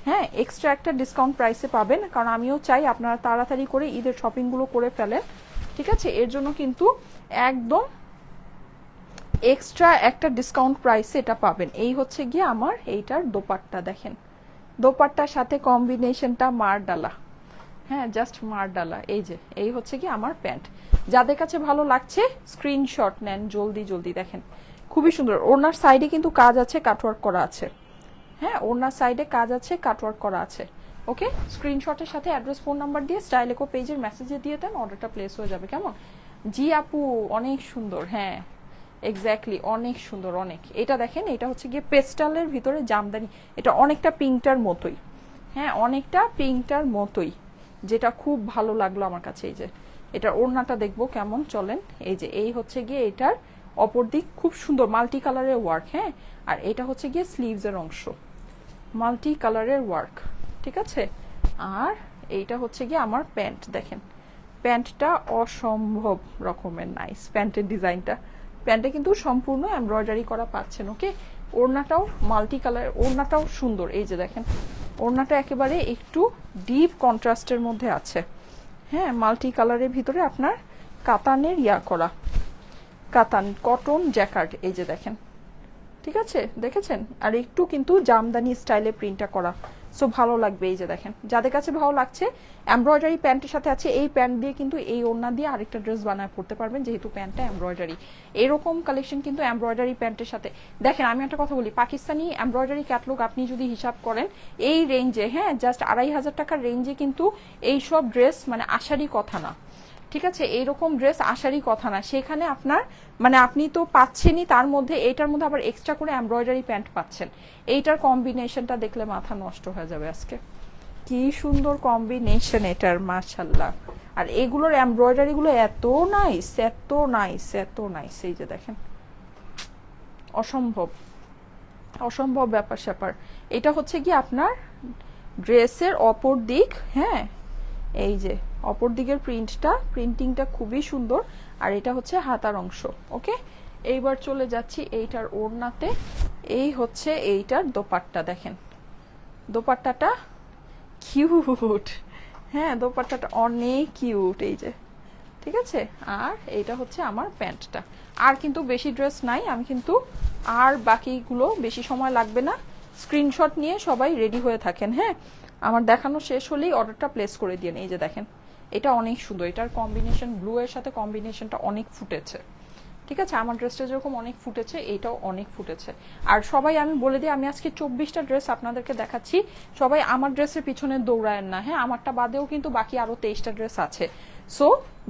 হ্যাঁ এক্সট্রা একটা ডিসকাউন্ট প্রাইসে পাবেন কারণ আমিও চাই আপনারা তাড়াতাড়ি করে ঈদের শপিংগুলো করে ফেলেন ঠিক আছে এর জন্য কিন্তু একদম এক্সট্রা একটা ডিসকাউন্ট প্রাইসে এটা পাবেন এই হচ্ছে গিয়ে আমার এইটার দোপাট্টা দেখেন দোপাট্টার সাথে কম্বিনেশনটা মার ডালা হ্যাঁ জাস্ট মার ডালা এই যে এই হচ্ছে কি আমার প্যান্ট যাদের কাছে ভালো লাগছে স্ক্রিনশট নেন জলদি জলদি দেখেন খুবই সুন্দর ওনার সাইডে কিন্তু কাজ আছে কাটওয়ার্ক করা আছে হ্যাঁ ওনার সাইডে কাজ আছে কাটওয়ার্ক করা আছে ওকে স্ক্রিনশটের সাথে অ্যাড্রেস ফোন নাম্বার দিয়ে স্টাইলেকো পেজের মেসেজে দিয়ে দেন অর্ডারটা প্লেস হয়ে যাবে কেমন জি আপু অনেক সুন্দর হ্যাঁ এক্স্যাক্টলি অনেক সুন্দর অনেক এটা দেখেন এটা হচ্ছে গিয়ে পেস্টালের ভিতরে জামদানি এটা অনেকটা পিঙ্কটার মতোই হ্যাঁ অনেকটা পিঙ্কটার মতোই যেটা খুব ভালো লাগলো আমার কাছে এই যে এটার ওড়নাটা দেখবো কেমন চলেন এই যে এই হচ্ছে গিয়ে এটার অপর দিক খুব সুন্দর মাল্টি কালারের ওয়ার্ক হ্যাঁ আর এটা হচ্ছে গিয়ে স্লিভসের অংশ মাল্টি কালারের ওয়ার্ক ঠিক আছে আর এইটা হচ্ছে গিয়ে আমার প্যান্ট দেখেন প্যান্টটা অসম্ভব রকমের নাইস প্যান্টের ডিজাইনটা প্যান্টটা কিন্তু সম্পূর্ণ এমব্রয়ডারি করা পাচ্ছেন ওকে ওড়নাটাও মাল্টি কালার ওড়নাটাও সুন্দর এই যে দেখেন ওড়নাটা একেবারে একটু ডিপ কন্ট্রাস্টের মধ্যে আছে হ্যাঁ মাল্টি কালারের ভিতরে আপনার কাতানের ইয়া করা কাতান কটন জ্যাকার্ড এই যে দেখেন ঠিক আছে দেখেছেন আর একটু কিন্তু জামদানি স্টাইলে প্রিন্টটা করা সো ভালো লাগবে এই যে দেখেন যাদের কাছে ভালো লাগছে এমব্রয়ডারি প্যান্টের সাথে আছে এই প্যান্ট দিয়ে কিন্তু এই ওড়না দিয়ে আরেকটা ড্রেস বানায় পড়তে পারবেন যেহেতু প্যান্টটা এমব্রয়ডারি এরকম কালেকশন কিন্তু এমব্রয়ডারি প্যান্টের সাথে দেখেন আমি একটা কথা বলি পাকিস্তানি এমব্রয়ডারি ক্যাটলগ আপনি যদি হিসাব করেন এই রেঞ্জে হ্যাঁ জাস্ট আড়াই হাজার টাকার রেঞ্জে কিন্তু এইসব ড্রেস মানে আসারই কথা না ঠিক আছে এইরকম ড্রেস আসারই কথা না সেখানে আপনার মানে আপনি তো পাচ্ছেনই তার মধ্যে এইটার মধ্যে আবার এক্সট্রা করে এমব্রয়ডারি প্যান্ট পাচ্ছেন এইটার কম্বিনেশনটা দেখলে মাথা নষ্ট হয়ে যাবে আজকে কি সুন্দর কম্বিনেশন এটার মাশাল্লাহ আর এগুলোর গুলো এত নাইস এত নাইস এত নাইস এই যে দেখেন অসম্ভব অসম্ভব ব্যাপার স্যাপার এটা হচ্ছে কি আপনার ড্রেসের অপর দিক হ্যাঁ এই যে অপর দিকের প্রিন্টটা প্রিন্টিংটা খুবই সুন্দর আর এটা হচ্ছে হাতার অংশ ওকে এইবার চলে যাচ্ছি এইটার ওড়নাতে এই হচ্ছে এইটার দোপাট্টা দেখেন দোপাট্টাটা কিউট হ্যাঁ দোপাট্টাটা অনেক কিউট এই যে ঠিক আছে আর এইটা হচ্ছে আমার প্যান্টটা আর কিন্তু বেশি ড্রেস নাই আমি কিন্তু আর বাকিগুলো বেশি সময় লাগবে না স্ক্রিনশট নিয়ে সবাই রেডি হয়ে থাকেন হ্যাঁ আমার দেখানো শেষ হলেই অর্ডারটা প্লেস করে দিয়ে এই যে দেখেন এটা অনেক সুন্দর এটার কম্বিনেশন ব্লু এর সাথে কম্বিনেশনটা অনেক ফুটেছে ঠিক আছে আমার ড্রেসটা যেরকম অনেক ফুটেছে এটাও অনেক ফুটেছে আর সবাই আমি বলে দিই আমি আজকে চব্বিশটা ড্রেস আপনাদেরকে দেখাচ্ছি সবাই আমার ড্রেসের পিছনে দৌড়ায়েন না হ্যাঁ আমারটা বাদেও কিন্তু বাকি আরও তেইশটা ড্রেস আছে সো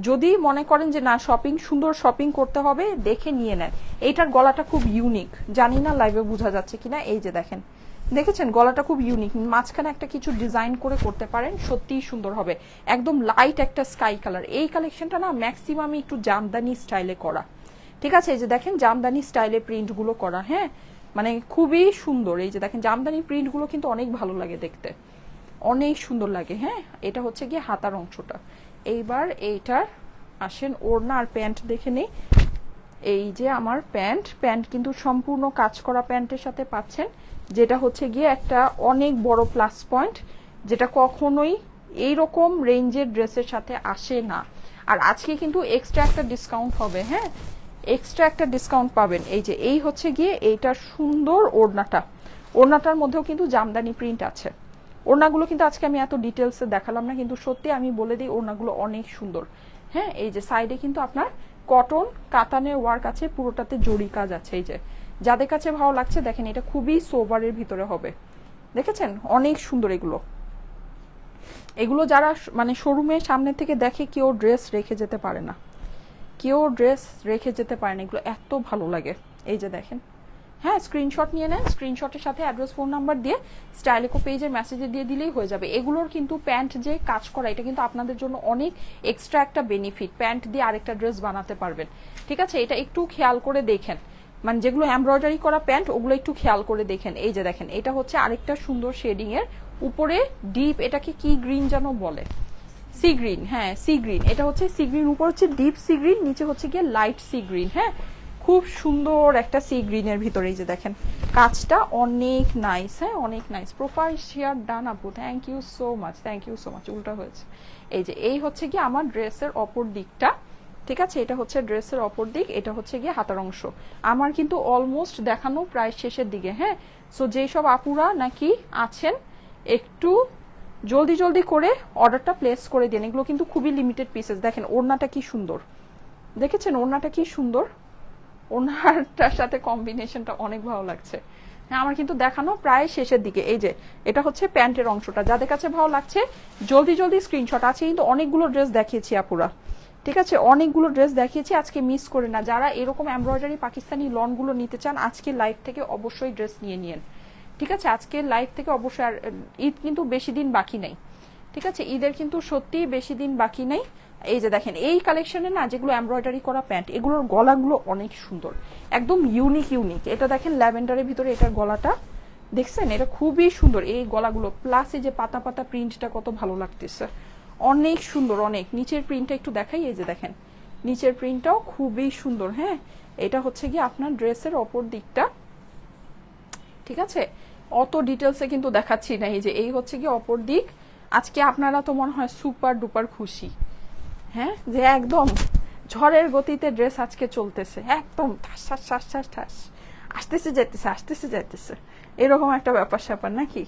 যদি মনে করেন যে না শপিং সুন্দর শপিং করতে হবে দেখে নিয়ে নেন এইটার গলাটা খুব ইউনিক জানি না লাইভে বোঝা যাচ্ছে কিনা এই যে দেখেন দেখেছেন গলাটা খুব ইউনিক মাঝখানে একটা কিছু ডিজাইন করে করতে পারেন সত্যিই সুন্দর হবে একদম লাইট একটা স্কাই কালার এই কালেকশনটা না ম্যাক্সিমামই একটু জামদানি স্টাইলে করা ঠিক আছে এই যে দেখেন জামদানি স্টাইলে প্রিন্টগুলো করা হ্যাঁ মানে খুবই সুন্দর এই যে দেখেন জামদানি প্রিন্টগুলো কিন্তু অনেক ভালো লাগে দেখতে অনেক সুন্দর লাগে হ্যাঁ এটা হচ্ছে গিয়ে হাতার অংশটা এইবার এইটার আসেন ওড়না আর প্যান্ট দেখে নেই এই যে আমার প্যান্ট প্যান্ট কিন্তু সম্পূর্ণ কাজ করা প্যান্টের সাথে পাচ্ছেন যেটা হচ্ছে গিয়ে একটা অনেক বড় প্লাস পয়েন্ট যেটা কখনোই এই রকম রেঞ্জের ড্রেসের সাথে আসে না আর আজকে কিন্তু এক্সট্রা একটা ডিসকাউন্ট হবে হ্যাঁ এক্সট্রা একটা ডিসকাউন্ট পাবেন এই যে এই হচ্ছে গিয়ে এইটা সুন্দর ওড়নাটা ওড়নাটার মধ্যেও কিন্তু জামদানি প্রিন্ট আছে ওড়নাগুলো কিন্তু আজকে আমি এত ডিটেলসে দেখালাম না কিন্তু সত্যি আমি বলে দিই ওড়নাগুলো অনেক সুন্দর হ্যাঁ এই যে সাইডে কিন্তু আপনার কটন কাতানের ওয়ার্ক আছে পুরোটাতে জড়ি কাজ আছে এই যে যাদের কাছে ভালো লাগছে দেখেন এটা খুবই সোভারের ভিতরে হবে দেখেছেন অনেক সুন্দর এগুলো এগুলো যারা মানে শোরুমের সামনে থেকে দেখে কেউ ড্রেস রেখে যেতে পারে না কেউ ড্রেস রেখে যেতে পারে না এগুলো এত ভালো লাগে এই যে দেখেন হ্যাঁ স্ক্রিনশট নিয়ে নেন স্ক্রিনশটের সাথে অ্যাড্রেস ফোন নাম্বার দিয়ে স্টাইলিকো পেজের মেসেজে দিয়ে দিলেই হয়ে যাবে এগুলোর কিন্তু প্যান্ট যে কাজ করা এটা কিন্তু আপনাদের জন্য অনেক এক্সট্রা একটা বেনিফিট প্যান্ট দিয়ে আরেকটা ড্রেস বানাতে পারবেন ঠিক আছে এটা একটু খেয়াল করে দেখেন মানে যেগুলো এমব্রয়ডারি করা প্যান্ট ওগুলো একটু খেয়াল করে দেখেন এই যে দেখেন এটা হচ্ছে আরেকটা সুন্দর শেডিং এর উপরে ডিপ এটাকে কি গ্রিন যেন বলে সি গ্রিন হ্যাঁ সি গ্রিন এটা হচ্ছে সি গ্রিন উপর হচ্ছে ডিপ সি গ্রিন নিচে হচ্ছে গিয়ে লাইট সি গ্রিন হ্যাঁ খুব সুন্দর একটা সি গ্রিনের ভিতরে এই যে দেখেন কাজটা অনেক নাইস হ্যাঁ অনেক নাইস প্রোফাইল শেয়ার ডান আপু thank you so much thank you so much উল্টা হয়েছে এই যে এই হচ্ছে কি আমার ড্রেসের অপর দিকটা ঠিক আছে এটা হচ্ছে ড্রেসের অপর দিক এটা হচ্ছে গিয়ে হাতার অংশ আমার কিন্তু অলমোস্ট দেখানো প্রায় শেষের দিকে হ্যাঁ সো যেই সব আপুরা নাকি আছেন একটু জলদি জলদি করে অর্ডারটা প্লেস করে দিন এগুলো কিন্তু খুবই লিমিটেড পিসেস দেখেন ওড়নাটা কি সুন্দর দেখেছেন ওড়নাটা কি সুন্দর ওড়নাটার সাথে কম্বিনেশনটা অনেক ভালো লাগছে হ্যাঁ আমার কিন্তু দেখানো প্রায় শেষের দিকে এই যে এটা হচ্ছে প্যান্টের অংশটা যাদের কাছে ভালো লাগছে জলদি জলদি স্ক্রিনশট আছে কিন্তু অনেকগুলো ড্রেস দেখিয়েছি আপুরা ঠিক আছে অনেকগুলো ড্রেস দেখিয়েছি আজকে মিস করে না যারা এরকম এমব্রয়ডারি পাকিস্তানি লনগুলো নিতে চান আজকে লাইভ থেকে অবশ্যই ড্রেস নিয়ে নিন ঠিক আছে আজকে লাইভ থেকে অবশ্যই আর ঈদ কিন্তু বেশি দিন বাকি নেই ঠিক আছে ঈদের কিন্তু সত্যি বেশি দিন বাকি নাই এই যে দেখেন এই কালেকশনে না যেগুলো এমব্রয়ডারি করা প্যান্ট এগুলোর গলাগুলো অনেক সুন্দর একদম ইউনিক ইউনিক এটা দেখেন ল্যাভেন্ডারের ভিতরে এটার গলাটা দেখছেন এটা খুবই সুন্দর এই গলাগুলো প্লাস এই যে পাতা পাতা প্রিন্টটা কত ভালো লাগতেছে অনেক সুন্দর অনেক নিচের প্রিন্টটা একটু দেখাই এই যে দেখেন নিচের প্রিন্টটাও খুবই সুন্দর হ্যাঁ এটা হচ্ছে কি আপনার ড্রেসের অপর দিকটা ঠিক আছে অত ডিটেলসে কিন্তু দেখাচ্ছি না এই যে এই হচ্ছে কি অপর দিক আজকে আপনারা তো মনে হয় সুপার ডুপার খুশি হ্যাঁ যে একদম ঝড়ের গতিতে ড্রেস আজকে চলতেছে একদম ঠাস ঠাস ঠাস ঠাস ঠাস আসতেছে যাইতেছে আসতেছে যাইতেছে এরকম একটা ব্যাপার স্যাপার নাকি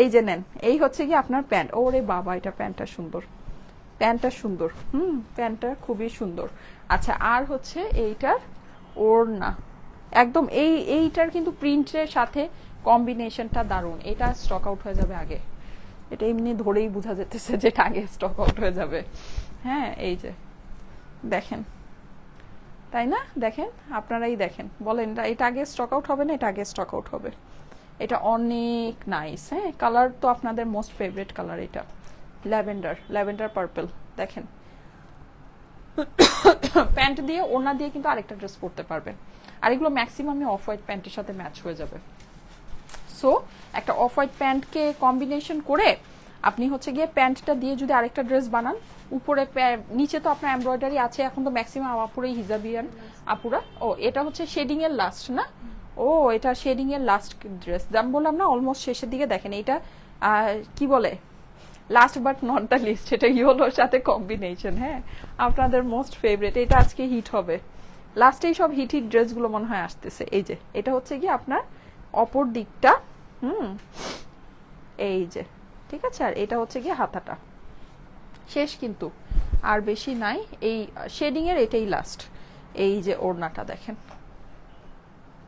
এই যে নেন এই হচ্ছে কি আপনার প্যান্ট ওরে বাবা এটা প্যান্টটা সুন্দর প্যান্টটা সুন্দর হুম প্যান্টটা খুবই সুন্দর আচ্ছা আর হচ্ছে এইটার ওড়না একদম এই এইটার কিন্তু প্রিন্টের সাথে কম্বিনেশনটা দারুণ এটা স্টক আউট হয়ে যাবে আগে এটা এমনি ধরেই বোঝা যেতেছে যে এটা আগে স্টক আউট হয়ে যাবে হ্যাঁ এই যে দেখেন তাই না দেখেন আপনারাই দেখেন বলেন এটা আগে স্টক আউট হবে না এটা আগে স্টক আউট হবে এটা অনেক নাইস হ্যাঁ কালার তো আপনাদের মোস্ট ফেভারেট কালার এটা ল্যাভেন্ডার ল্যাভেন্ডার পার্পল দেখেন প্যান্ট দিয়ে ওনা দিয়ে কিন্তু আরেকটা ড্রেস পরতে পারবেন আর এগুলো ম্যাক্সিমামই অফ হোয়াইট প্যান্টের সাথে ম্যাচ হয়ে যাবে সো একটা অফ হোয়াইট প্যান্টকে কম্বিনেশন করে আপনি হচ্ছে গিয়ে প্যান্টটা দিয়ে যদি আরেকটা ড্রেস বানান উপরে নিচে তো আপনার এমব্রয়ডারি আছে এখন তো ম্যাক্সিমাম আপুরে হিজাবিয়ান আপুরা ও এটা হচ্ছে শেডিং এর লাস্ট না ও এটা শেডিং এর লাস্ট ড্রেস দাম বললাম না অলমোস্ট শেষের দিকে দেখেন এটা কি বলে last but not the least এটা ইয়োলোর সাথে কম্বিনেশন হ্যাঁ আপনাদের মোস্ট ফেভারেট এটা আজকে হিট হবে লাস্টে সব হিট হিট ড্রেসগুলো মনে হয় আসতেছে এই যে এটা হচ্ছে কি আপনার অপর দিকটা হুম এই যে ঠিক আছে আর এটা হচ্ছে গিয়ে হাতাটা শেষ কিন্তু আর বেশি নাই এই শেডিংয়ের এটাই লাস্ট এই যে ওড়নাটা দেখেন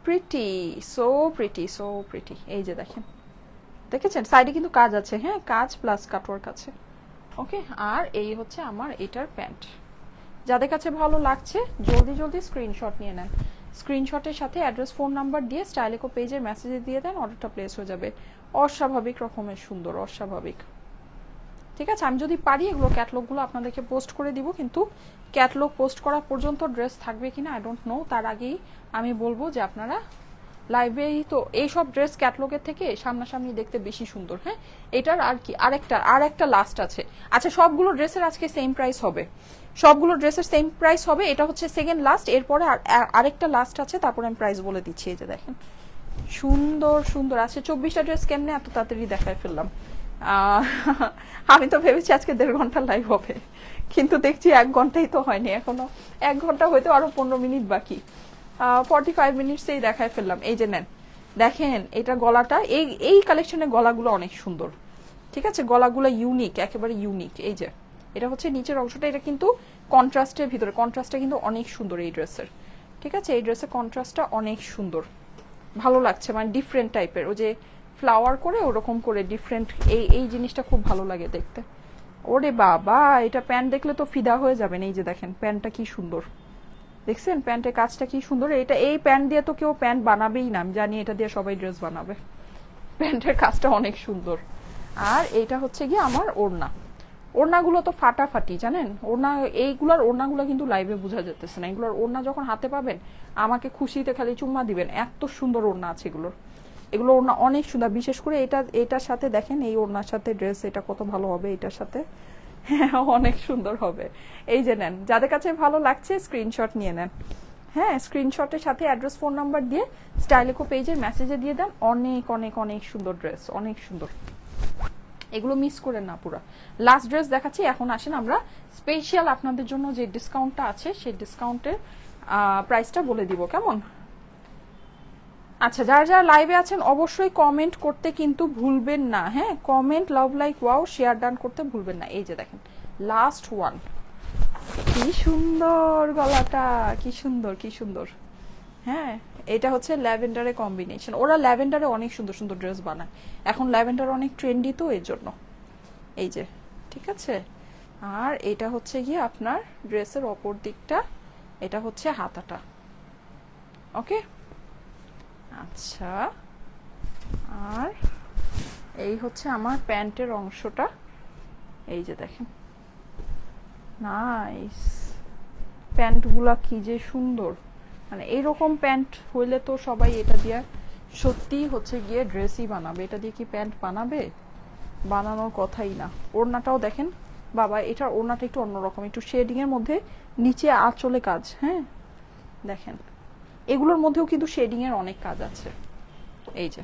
pretty so pretty so pretty এই যে দেখেন দেখেছেন সাইডে কিন্তু কাজ আছে হ্যাঁ কাজ প্লাস কাটওয়ার্ক আছে ওকে আর এই হচ্ছে আমার এটার প্যান্ট যাদের কাছে ভালো লাগছে জলদি জলদি স্ক্রিনশট নিয়ে নেন স্ক্রিনশটের সাথে অ্যাড্রেস ফোন নাম্বার দিয়ে স্টাইলেকো পেজের মেসেজে দিয়ে দেন অর্ডারটা প্লেস হয়ে যাবে অস্বাভাবিক রকমের সুন্দর অস্বাভাবিক ঠিক আছে আমি যদি পারি এগুলো ক্যাটলগুলো আপনাদেরকে পোস্ট করে দিব কিন্তু ক্যাটলগ পোস্ট করা পর্যন্ত ড্রেস থাকবে কিনা আই ডোন্ট নো তার আগেই আমি বলবো যে আপনারা লাইব্রেরি তো এইসব ড্রেস ক্যাটলগের থেকে সামনাসামনি দেখতে বেশি সুন্দর হ্যাঁ এটার আর কি আরেকটা আর একটা লাস্ট আছে আচ্ছা সবগুলো ড্রেসের আজকে সেম প্রাইস হবে সবগুলো ড্রেসের সেম প্রাইস হবে এটা হচ্ছে সেকেন্ড লাস্ট এরপরে আরেকটা লাস্ট আছে তারপরে আমি প্রাইস বলে দিচ্ছি এই যে দেখেন সুন্দর সুন্দর আছে আচ্ছা, চব্বিশটা ড্রেস কেমনে এত তাড়াতাড়ি দেখায় ফেললাম আমি তো ভেবেছি আজকে দেড় ঘন্টা লাইভ হবে কিন্তু দেখছি এক ঘন্টাই তো হয়নি এখনো এক ঘন্টা হয়তো আরো পনেরো মিনিট বাকি ফর্টি ফাইভ মিনিটসেই দেখায় ফেললাম এই যে নেন দেখেন এটা গলাটা এই এই কালেকশনের গলাগুলো অনেক সুন্দর ঠিক আছে গলাগুলো ইউনিক একেবারে ইউনিক এই যে এটা হচ্ছে নিচের অংশটা এটা কিন্তু কন্ট্রাস্টের ভিতরে কন্ট্রাস্টটা কিন্তু অনেক সুন্দর এই ড্রেসের ঠিক আছে এই ড্রেসের কন্ট্রাস্টটা অনেক সুন্দর ভালো লাগছে মানে ডিফারেন্ট টাইপের ও যে ফ্লাওয়ার করে ওরকম করে ডিফারেন্ট এই এই জিনিসটা খুব ভালো লাগে দেখতে ওরে বাবা এটা প্যান্ট দেখলে তো ফিদা হয়ে যাবেন এই যে দেখেন প্যান্টটা কি সুন্দর দেখছেন প্যান্টের কাজটা কি সুন্দর এটা এই প্যান্ট দিয়ে তো কেউ প্যান্ট বানাবেই না আমি জানি এটা দিয়ে সবাই ড্রেস বানাবে প্যান্টের কাজটা অনেক সুন্দর আর এটা হচ্ছে গিয়ে আমার ওড়না ওড়নাগুলো তো ফাটাফাটি জানেন ওড়না এইগুলোর ওড়নাগুলো কিন্তু লাইভে বোঝা যেতেছে না এগুলোর ওড়না যখন হাতে পাবেন আমাকে খুশিতে খালি চুম্মা দিবেন এত সুন্দর ওড়না আছে এগুলোর এগুলো ওড়না অনেক সুন্দর বিশেষ করে এটা এটার সাথে দেখেন এই ওড়নার সাথে ড্রেস এটা কত ভালো হবে এটার সাথে হ্যাঁ অনেক সুন্দর হবে এই যে নেন যাদের কাছে ভালো লাগছে স্ক্রিনশট নিয়ে নেন হ্যাঁ স্ক্রিনশটের সাথে অ্যাড্রেস ফোন নাম্বার দিয়ে স্টাইলেকো পেজের মেসেজে দিয়ে দেন অনেক অনেক অনেক সুন্দর ড্রেস অনেক সুন্দর এগুলো মিস করেন না পুরো লাস্ট ড্রেস দেখাচ্ছি এখন আসেন আমরা স্পেশাল আপনাদের জন্য যে ডিসকাউন্টটা আছে সেই ডিসকাউন্টের প্রাইসটা বলে দিব কেমন আচ্ছা যারা যারা লাইভে আছেন অবশ্যই কমেন্ট করতে কিন্তু ভুলবেন না হ্যাঁ comment love like wow share done করতে ভুলবেন না এই যে দেখেন লাস্ট ওয়ান কি সুন্দর গলাটা কি সুন্দর কি সুন্দর হ্যাঁ এটা হচ্ছে ল্যাভেন্ডারের কম্বিনেশন ওরা ল্যাভেন্ডারে অনেক সুন্দর সুন্দর ড্রেস বানায় এখন ল্যাভেন্ডার অনেক ট্রেন্ডি তো এর জন্য এই যে ঠিক আছে আর এটা হচ্ছে গিয়ে আপনার ড্রেসের অপর দিকটা এটা হচ্ছে হাতাটা ওকে আচ্ছা আর এই হচ্ছে আমার প্যান্টের অংশটা এই যে দেখেন নাইস প্যান্টগুলা কি যে সুন্দর মানে এইরকম প্যান্ট হইলে তো সবাই এটা দিয়ে সত্যি হচ্ছে গিয়ে ড্রেসই বানাবে এটা দিয়ে কি প্যান্ট বানাবে বানানোর কথাই না ওড়নাটাও দেখেন বাবা এটার ওড়নাটা একটু অন্যরকম একটু শেডিংয়ের মধ্যে নিচে আঁচলে কাজ হ্যাঁ দেখেন এগুলোর মধ্যেও কিন্তু শেডিংয়ের অনেক কাজ আছে এই যে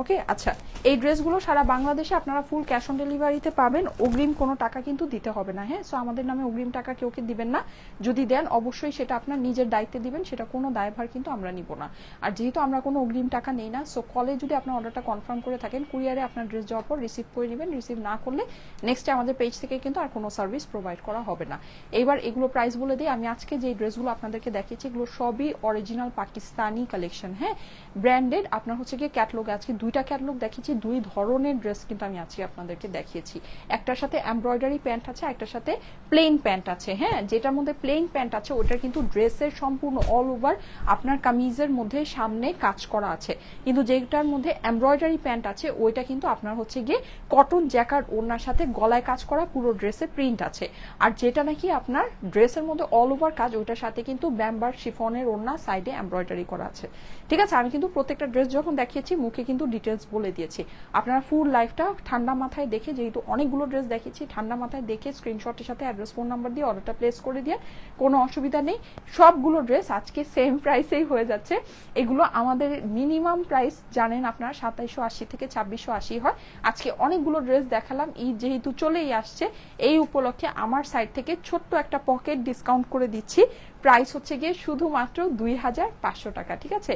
ওকে আচ্ছা এই ড্রেসগুলো সারা বাংলাদেশে আপনারা ফুল ক্যাশ অন ডেলিভারিতে পাবেন অগ্রিম কোনো টাকা কিন্তু দিতে হবে না হ্যাঁ সো আমাদের নামে অগ্রিম টাকা কেউ কে দিবেন না যদি দেন অবশ্যই সেটা আপনার নিজের দায়িত্বে দিবেন সেটা কোনো দায়ভার কিন্তু আমরা নিব না আর যেহেতু আমরা কোনো অগ্রিম টাকা নেই না সো কলে যদি আপনার অর্ডারটা কনফার্ম করে থাকেন কুরিয়ারে আপনার ড্রেস যাওয়ার পর রিসিভ করে নেবেন রিসিভ না করলে নেক্সটে আমাদের পেজ থেকে কিন্তু আর কোনো সার্ভিস প্রোভাইড করা হবে না এবার এগুলো প্রাইস বলে দিই আমি আজকে যে ড্রেসগুলো আপনাদেরকে দেখিয়েছি এগুলো সবই অরিজিনাল পাকিস্তানি কালেকশন হ্যাঁ ব্র্যান্ডেড আপনার হচ্ছে গিয়ে ক্যাটলগ আজকে দুইটা ক্যাটলগ দেখিয়েছি দুই ধরনের ড্রেস কিন্তু আমি আজকে আপনাদেরকে দেখিয়েছি একটার সাথে এমব্রয়ডারি প্যান্ট আছে একটার সাথে প্লেন প্যান্ট আছে হ্যাঁ যেটার মধ্যে প্লেন প্যান্ট আছে ওটার কিন্তু ড্রেসের সম্পূর্ণ অল ওভার আপনার কামিজের মধ্যে সামনে কাজ করা আছে কিন্তু যেটার মধ্যে এমব্রয়ডারি প্যান্ট আছে ওইটা কিন্তু আপনার হচ্ছে গিয়ে কটন জ্যাকার ওনার সাথে গলায় কাজ করা পুরো ড্রেসে প্রিন্ট আছে আর যেটা নাকি আপনার ড্রেসের মধ্যে অল ওভার কাজ ওইটার সাথে কিন্তু ব্যাম্বার শিফনের ওড়না সাইডে এমব্রয়ডারি করা আছে ঠিক আছে আমি কিন্তু প্রত্যেকটা ড্রেস যখন দেখিয়েছি মুখে কিন্তু ডিটেলস বলে দিয়েছি আপনারা ফুল লাইফটা ঠান্ডা মাথায় দেখে যেহেতু অনেকগুলো ড্রেস দেখেছি ঠান্ডা মাথায় দেখে স্ক্রিনশটের সাথে অ্যাড্রেস ফোন নাম্বার দিয়ে অর্ডারটা প্লেস করে দিয়ে কোনো অসুবিধা নেই সবগুলো ড্রেস আজকে সেম প্রাইসেই হয়ে যাচ্ছে এগুলো আমাদের মিনিমাম প্রাইস জানেন আপনারা সাতাইশো আশি থেকে ছাব্বিশশো আশি হয় আজকে অনেকগুলো ড্রেস দেখালাম ঈদ যেহেতু চলেই আসছে এই উপলক্ষে আমার সাইড থেকে ছোট্ট একটা পকেট ডিসকাউন্ট করে দিচ্ছি প্রাইস হচ্ছে গিয়ে শুধুমাত্র দুই হাজার পাঁচশো টাকা ঠিক আছে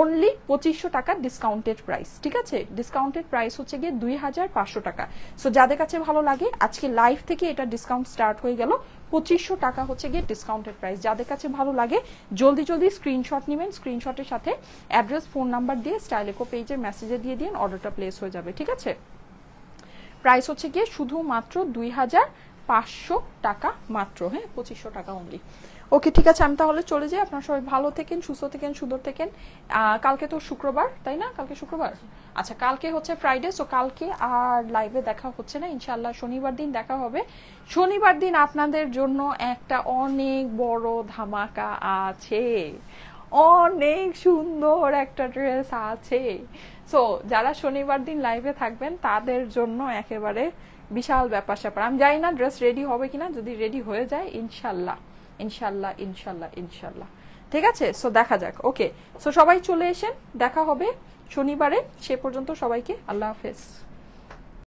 অনলি পঁচিশশো টাকা ডিসকাউন্টেড প্রাইস ঠিক আছে ডিসকাউন্টেড প্রাইস হচ্ছে গিয়ে দুই হাজার পাঁচশো টাকা সো যাদের কাছে ভালো লাগে আজকে লাইভ থেকে এটা ডিসকাউন্ট স্টার্ট হয়ে গেল পঁচিশশো টাকা হচ্ছে গিয়ে ডিসকাউন্টেড প্রাইস যাদের কাছে ভালো লাগে জলদি জলদি স্ক্রিনশট নেবেন স্ক্রিনশটের সাথে অ্যাড্রেস ফোন নাম্বার দিয়ে স্টাইলেকো পেজের মেসেজে দিয়ে দিন অর্ডারটা প্লেস হয়ে যাবে ঠিক আছে প্রাইস হচ্ছে গিয়ে শুধুমাত্র দুই হাজার পাঁচশো টাকা মাত্র হ্যাঁ পঁচিশশো টাকা অনলি ওকে ঠিক আছে আমি তাহলে চলে যাই আপনার সবাই ভালো থেকেন সুস্থ থেকেন সুন্দর থেকেন কালকে তো শুক্রবার তাই না কালকে শুক্রবার আচ্ছা কালকে হচ্ছে ফ্রাইডে সো কালকে আর লাইভে দেখা হচ্ছে না ইনশাল্লাহ শনিবার দিন দেখা হবে শনিবার দিন আপনাদের জন্য একটা অনেক বড় ধামাকা আছে অনেক সুন্দর একটা ড্রেস আছে সো যারা শনিবার দিন লাইভে থাকবেন তাদের জন্য একেবারে বিশাল ব্যাপার স্যাপার আমি জানি না ড্রেস রেডি হবে কিনা যদি রেডি হয়ে যায় ইনশাল্লাহ ইনশাল্লাহ ইনশাল্লাহ ইনশাল্লাহ ঠিক আছে সো দেখা যাক ওকে সো সবাই চলে এসেন দেখা হবে শনিবারে সে পর্যন্ত সবাইকে আল্লাহ হাফেজ